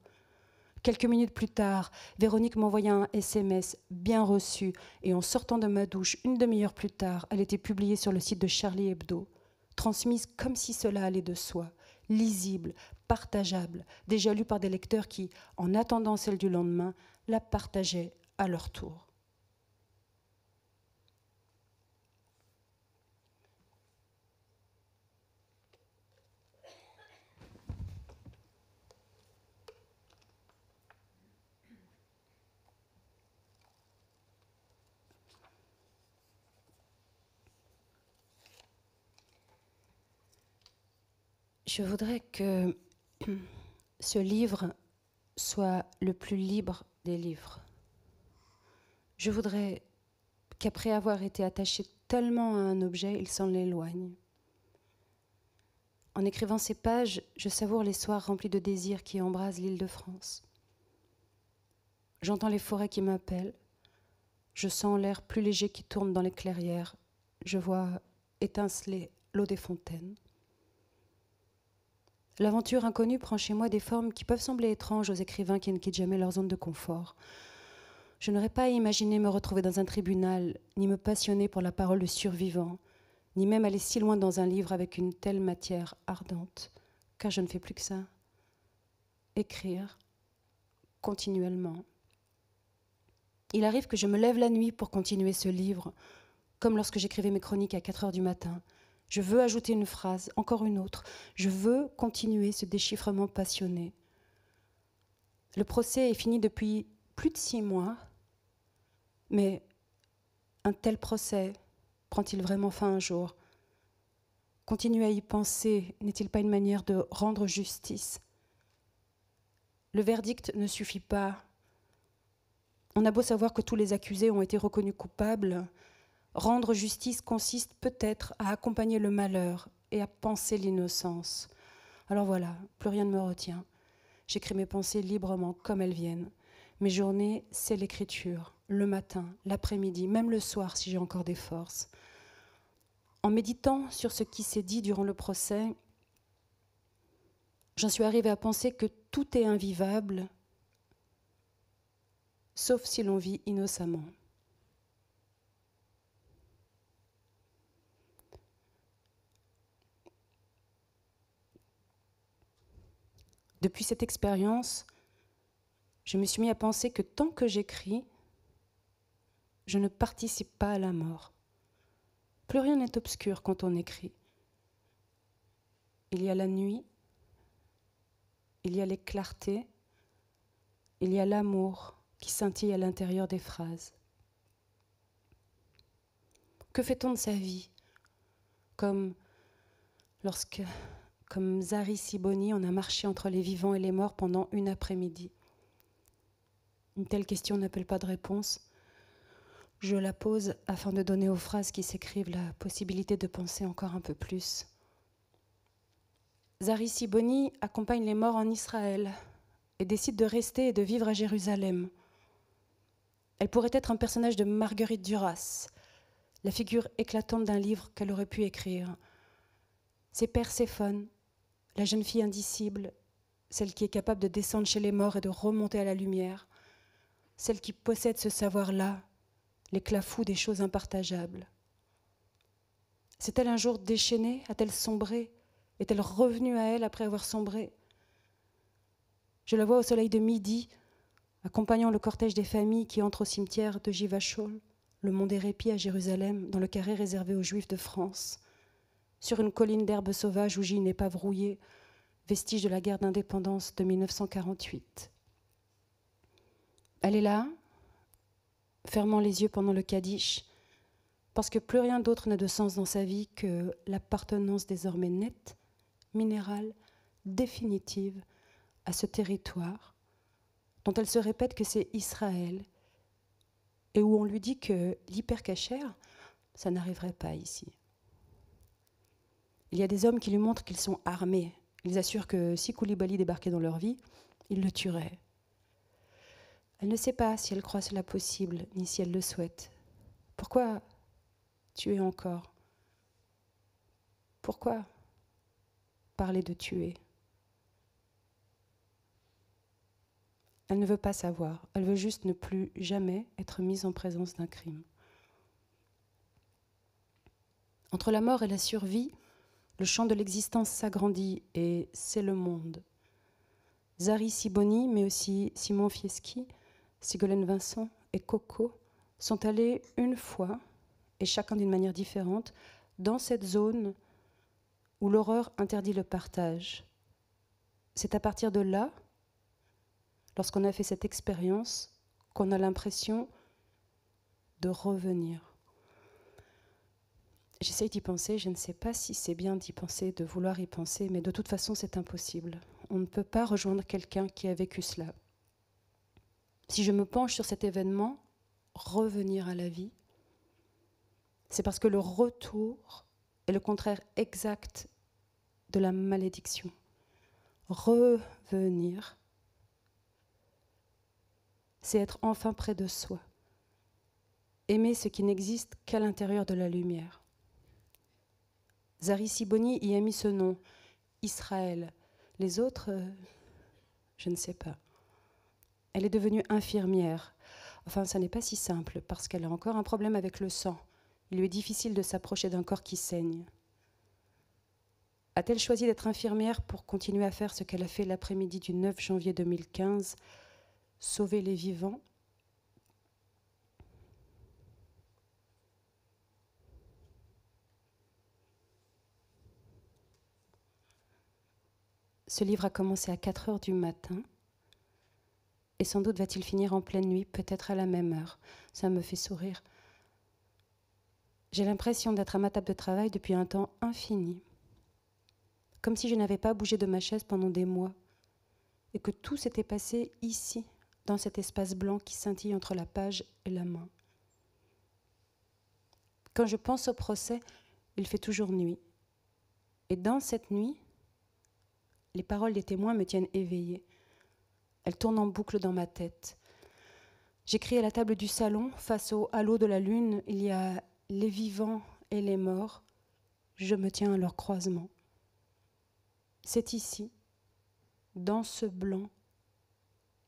Quelques minutes plus tard, Véronique m'envoya un SMS bien reçu et en sortant de ma douche une demi-heure plus tard, elle était publiée sur le site de Charlie Hebdo, transmise comme si cela allait de soi, lisible, partageable, déjà lue par des lecteurs qui, en attendant celle du lendemain, la partageaient à leur tour. Je voudrais que ce livre soit le plus libre des livres. Je voudrais qu'après avoir été attaché tellement à un objet, il s'en éloigne. En écrivant ces pages, je savoure les soirs remplis de désirs qui embrasent l'île de France. J'entends les forêts qui m'appellent. Je sens l'air plus léger qui tourne dans les clairières. Je vois étinceler l'eau des fontaines. L'aventure inconnue prend chez moi des formes qui peuvent sembler étranges aux écrivains qui ne quittent jamais leur zone de confort. Je n'aurais pas imaginé me retrouver dans un tribunal, ni me passionner pour la parole de survivants, ni même aller si loin dans un livre avec une telle matière ardente, car je ne fais plus que ça. Écrire continuellement. Il arrive que je me lève la nuit pour continuer ce livre, comme lorsque j'écrivais mes chroniques à 4 heures du matin. Je veux ajouter une phrase, encore une autre. Je veux continuer ce déchiffrement passionné. Le procès est fini depuis plus de six mois, mais un tel procès prend-il vraiment fin un jour Continuer à y penser n'est-il pas une manière de rendre justice Le verdict ne suffit pas. On a beau savoir que tous les accusés ont été reconnus coupables, Rendre justice consiste peut-être à accompagner le malheur et à penser l'innocence. Alors voilà, plus rien ne me retient. J'écris mes pensées librement comme elles viennent. Mes journées, c'est l'écriture, le matin, l'après-midi, même le soir si j'ai encore des forces. En méditant sur ce qui s'est dit durant le procès, j'en suis arrivée à penser que tout est invivable, sauf si l'on vit innocemment. Depuis cette expérience, je me suis mis à penser que tant que j'écris, je ne participe pas à la mort. Plus rien n'est obscur quand on écrit. Il y a la nuit, il y a les clartés, il y a l'amour qui scintille à l'intérieur des phrases. Que fait-on de sa vie Comme lorsque comme Zari Siboni, on a marché entre les vivants et les morts pendant une après-midi. Une telle question n'appelle pas de réponse. Je la pose afin de donner aux phrases qui s'écrivent la possibilité de penser encore un peu plus. Zari Siboni accompagne les morts en Israël et décide de rester et de vivre à Jérusalem. Elle pourrait être un personnage de Marguerite Duras, la figure éclatante d'un livre qu'elle aurait pu écrire. C'est Perséphone, la jeune fille indicible, celle qui est capable de descendre chez les morts et de remonter à la lumière, celle qui possède ce savoir-là, fou des choses impartageables. S'est-elle un jour déchaînée A-t-elle sombré Est-elle revenue à elle après avoir sombré Je la vois au soleil de midi, accompagnant le cortège des familles qui entrent au cimetière de Givachol, le Mont des Répits à Jérusalem, dans le carré réservé aux Juifs de France sur une colline d'herbe sauvage où n'est pas brouillé, vestige de la guerre d'indépendance de 1948. Elle est là, fermant les yeux pendant le Kaddish, parce que plus rien d'autre n'a de sens dans sa vie que l'appartenance désormais nette, minérale, définitive à ce territoire, dont elle se répète que c'est Israël, et où on lui dit que l'hypercachère, ça n'arriverait pas ici. Il y a des hommes qui lui montrent qu'ils sont armés. Ils assurent que si Koulibaly débarquait dans leur vie, ils le tueraient. Elle ne sait pas si elle croit cela possible, ni si elle le souhaite. Pourquoi tuer encore Pourquoi parler de tuer Elle ne veut pas savoir, elle veut juste ne plus jamais être mise en présence d'un crime. Entre la mort et la survie, le champ de l'existence s'agrandit et c'est le monde. Zari Siboni, mais aussi Simon Fieschi, Sigolène Vincent et Coco sont allés une fois, et chacun d'une manière différente, dans cette zone où l'horreur interdit le partage. C'est à partir de là, lorsqu'on a fait cette expérience, qu'on a l'impression de revenir. J'essaye d'y penser, je ne sais pas si c'est bien d'y penser, de vouloir y penser, mais de toute façon c'est impossible. On ne peut pas rejoindre quelqu'un qui a vécu cela. Si je me penche sur cet événement, revenir à la vie, c'est parce que le retour est le contraire exact de la malédiction. Revenir, c'est être enfin près de soi, aimer ce qui n'existe qu'à l'intérieur de la lumière. Zari Siboni y a mis ce nom, Israël. Les autres, euh, je ne sais pas. Elle est devenue infirmière. Enfin, ça n'est pas si simple, parce qu'elle a encore un problème avec le sang. Il lui est difficile de s'approcher d'un corps qui saigne. A-t-elle choisi d'être infirmière pour continuer à faire ce qu'elle a fait l'après-midi du 9 janvier 2015, sauver les vivants Ce livre a commencé à 4 heures du matin. Et sans doute va-t-il finir en pleine nuit, peut-être à la même heure. Ça me fait sourire. J'ai l'impression d'être à ma table de travail depuis un temps infini. Comme si je n'avais pas bougé de ma chaise pendant des mois. Et que tout s'était passé ici, dans cet espace blanc qui scintille entre la page et la main. Quand je pense au procès, il fait toujours nuit. Et dans cette nuit, les paroles des témoins me tiennent éveillée. Elles tournent en boucle dans ma tête. J'écris à la table du salon, face au halo de la lune, il y a les vivants et les morts. Je me tiens à leur croisement. C'est ici, dans ce blanc,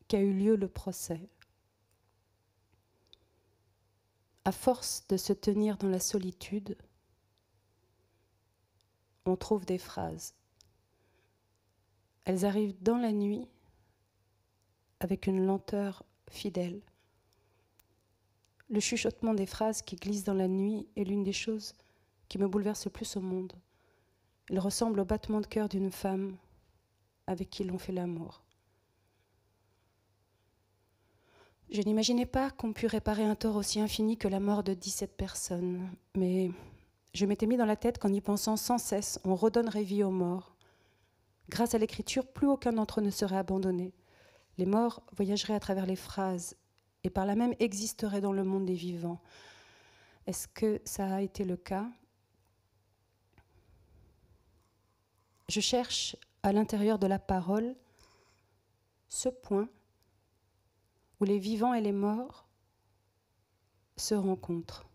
qu'a eu lieu le procès. À force de se tenir dans la solitude, on trouve des phrases. Elles arrivent dans la nuit avec une lenteur fidèle. Le chuchotement des phrases qui glissent dans la nuit est l'une des choses qui me bouleverse le plus au monde. Il ressemble au battement de cœur d'une femme avec qui l'on fait l'amour. Je n'imaginais pas qu'on pût réparer un tort aussi infini que la mort de 17 personnes, mais je m'étais mis dans la tête qu'en y pensant sans cesse, on redonnerait vie aux morts. Grâce à l'écriture, plus aucun d'entre eux ne serait abandonné. Les morts voyageraient à travers les phrases et par là même existeraient dans le monde des vivants. Est-ce que ça a été le cas Je cherche à l'intérieur de la parole ce point où les vivants et les morts se rencontrent.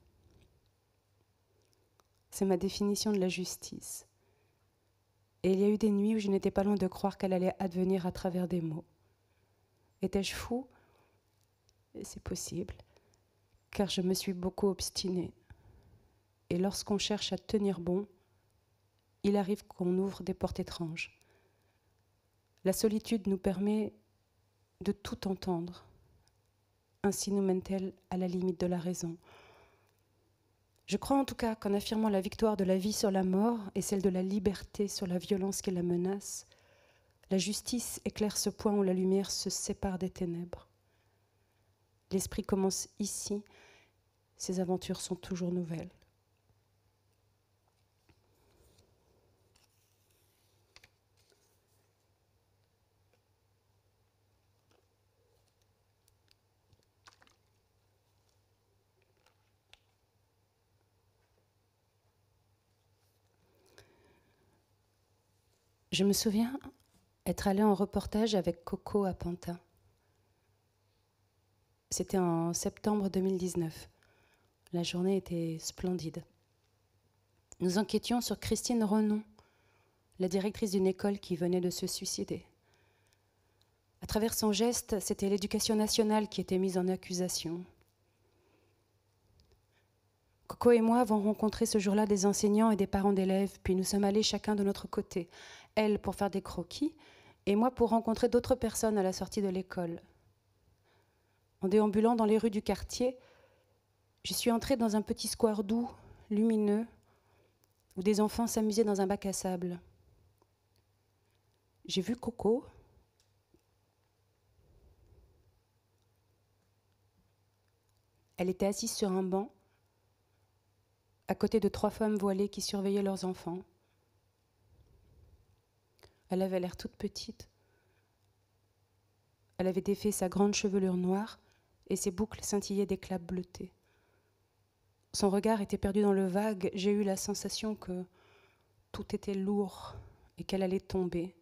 C'est ma définition de la justice. Et il y a eu des nuits où je n'étais pas loin de croire qu'elle allait advenir à travers des mots. Étais-je fou C'est possible, car je me suis beaucoup obstinée. Et lorsqu'on cherche à tenir bon, il arrive qu'on ouvre des portes étranges. La solitude nous permet de tout entendre. Ainsi nous mène-t-elle à la limite de la raison. Je crois en tout cas qu'en affirmant la victoire de la vie sur la mort et celle de la liberté sur la violence qui la menace, la justice éclaire ce point où la lumière se sépare des ténèbres. L'esprit commence ici, ses aventures sont toujours nouvelles. Je me souviens être allée en reportage avec Coco à Pantin. C'était en septembre 2019. La journée était splendide. Nous enquêtions sur Christine Renon, la directrice d'une école qui venait de se suicider. À travers son geste, c'était l'éducation nationale qui était mise en accusation. Coco et moi avons rencontré ce jour-là des enseignants et des parents d'élèves, puis nous sommes allés chacun de notre côté, elle pour faire des croquis et moi pour rencontrer d'autres personnes à la sortie de l'école. En déambulant dans les rues du quartier, je suis entrée dans un petit square doux, lumineux, où des enfants s'amusaient dans un bac à sable. J'ai vu Coco. Elle était assise sur un banc, à côté de trois femmes voilées qui surveillaient leurs enfants. Elle avait l'air toute petite. Elle avait défait sa grande chevelure noire et ses boucles scintillaient d'éclats bleutés. Son regard était perdu dans le vague. J'ai eu la sensation que tout était lourd et qu'elle allait tomber.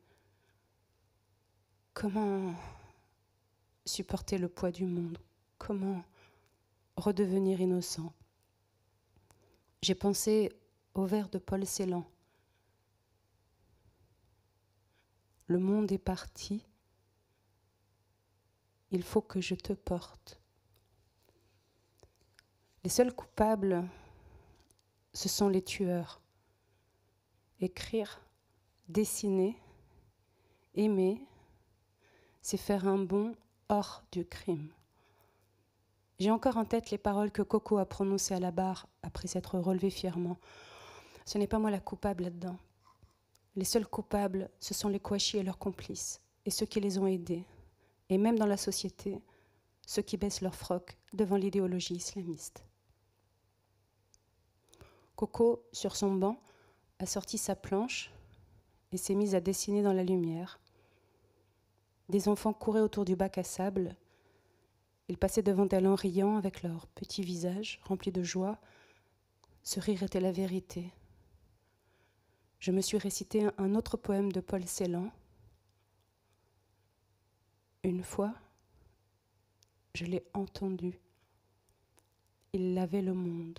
Comment supporter le poids du monde Comment redevenir innocent J'ai pensé au vers de Paul Celan. le monde est parti, il faut que je te porte. Les seuls coupables, ce sont les tueurs. Écrire, dessiner, aimer, c'est faire un bond hors du crime. J'ai encore en tête les paroles que Coco a prononcées à la barre après s'être relevé fièrement. Ce n'est pas moi la coupable là-dedans, les seuls coupables, ce sont les Kouachi et leurs complices, et ceux qui les ont aidés, et même dans la société, ceux qui baissent leur froc devant l'idéologie islamiste. Coco, sur son banc, a sorti sa planche et s'est mise à dessiner dans la lumière. Des enfants couraient autour du bac à sable. Ils passaient devant elle en riant avec leurs petits visage remplis de joie. Ce rire était la vérité je me suis récité un autre poème de Paul Celan. Une fois, je l'ai entendu. Il lavait le monde,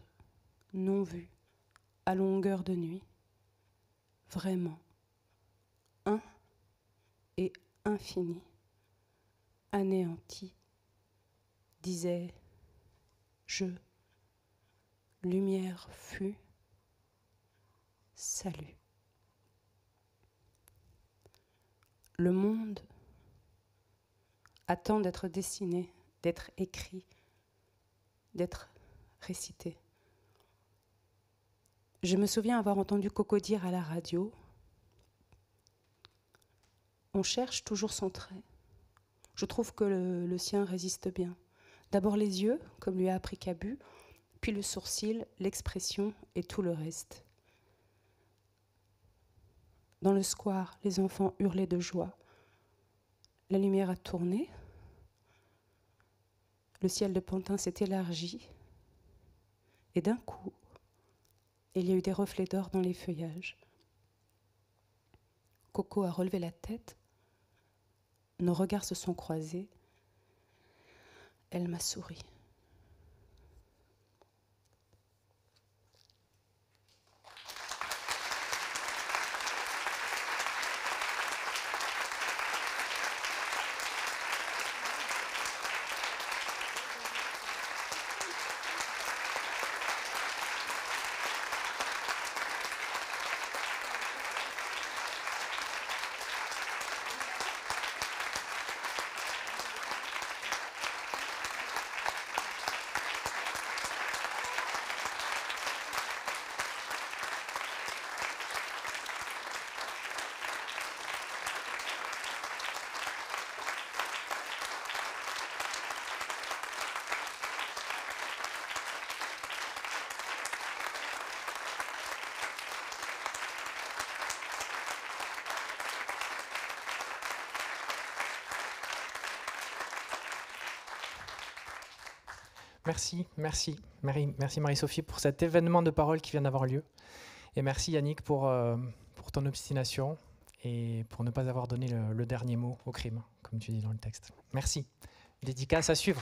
non vu, à longueur de nuit. Vraiment. Un et infini, anéanti, disait je. Lumière fut. Salut. le monde attend d'être dessiné, d'être écrit, d'être récité. Je me souviens avoir entendu Coco dire à la radio On cherche toujours son trait. Je trouve que le, sien résiste bien. D'abord les yeux, comme lui a appris Cabu, puis le sourcil, l'expression et tout le reste. Dans le square, les enfants hurlaient de joie. La lumière a tourné. Le ciel de Pantin s'est élargi. Et d'un coup, il y a eu des reflets d'or dans les feuillages. Coco a relevé la tête. Nos regards se sont croisés. Elle m'a souri. Merci, merci, Marie, merci Marie-Sophie pour cet événement de parole qui vient d'avoir lieu. Et merci Yannick pour, euh, pour ton obstination et pour ne pas avoir donné le dernier mot au crime, comme tu dis dans le texte. Merci. Dédicace à suivre.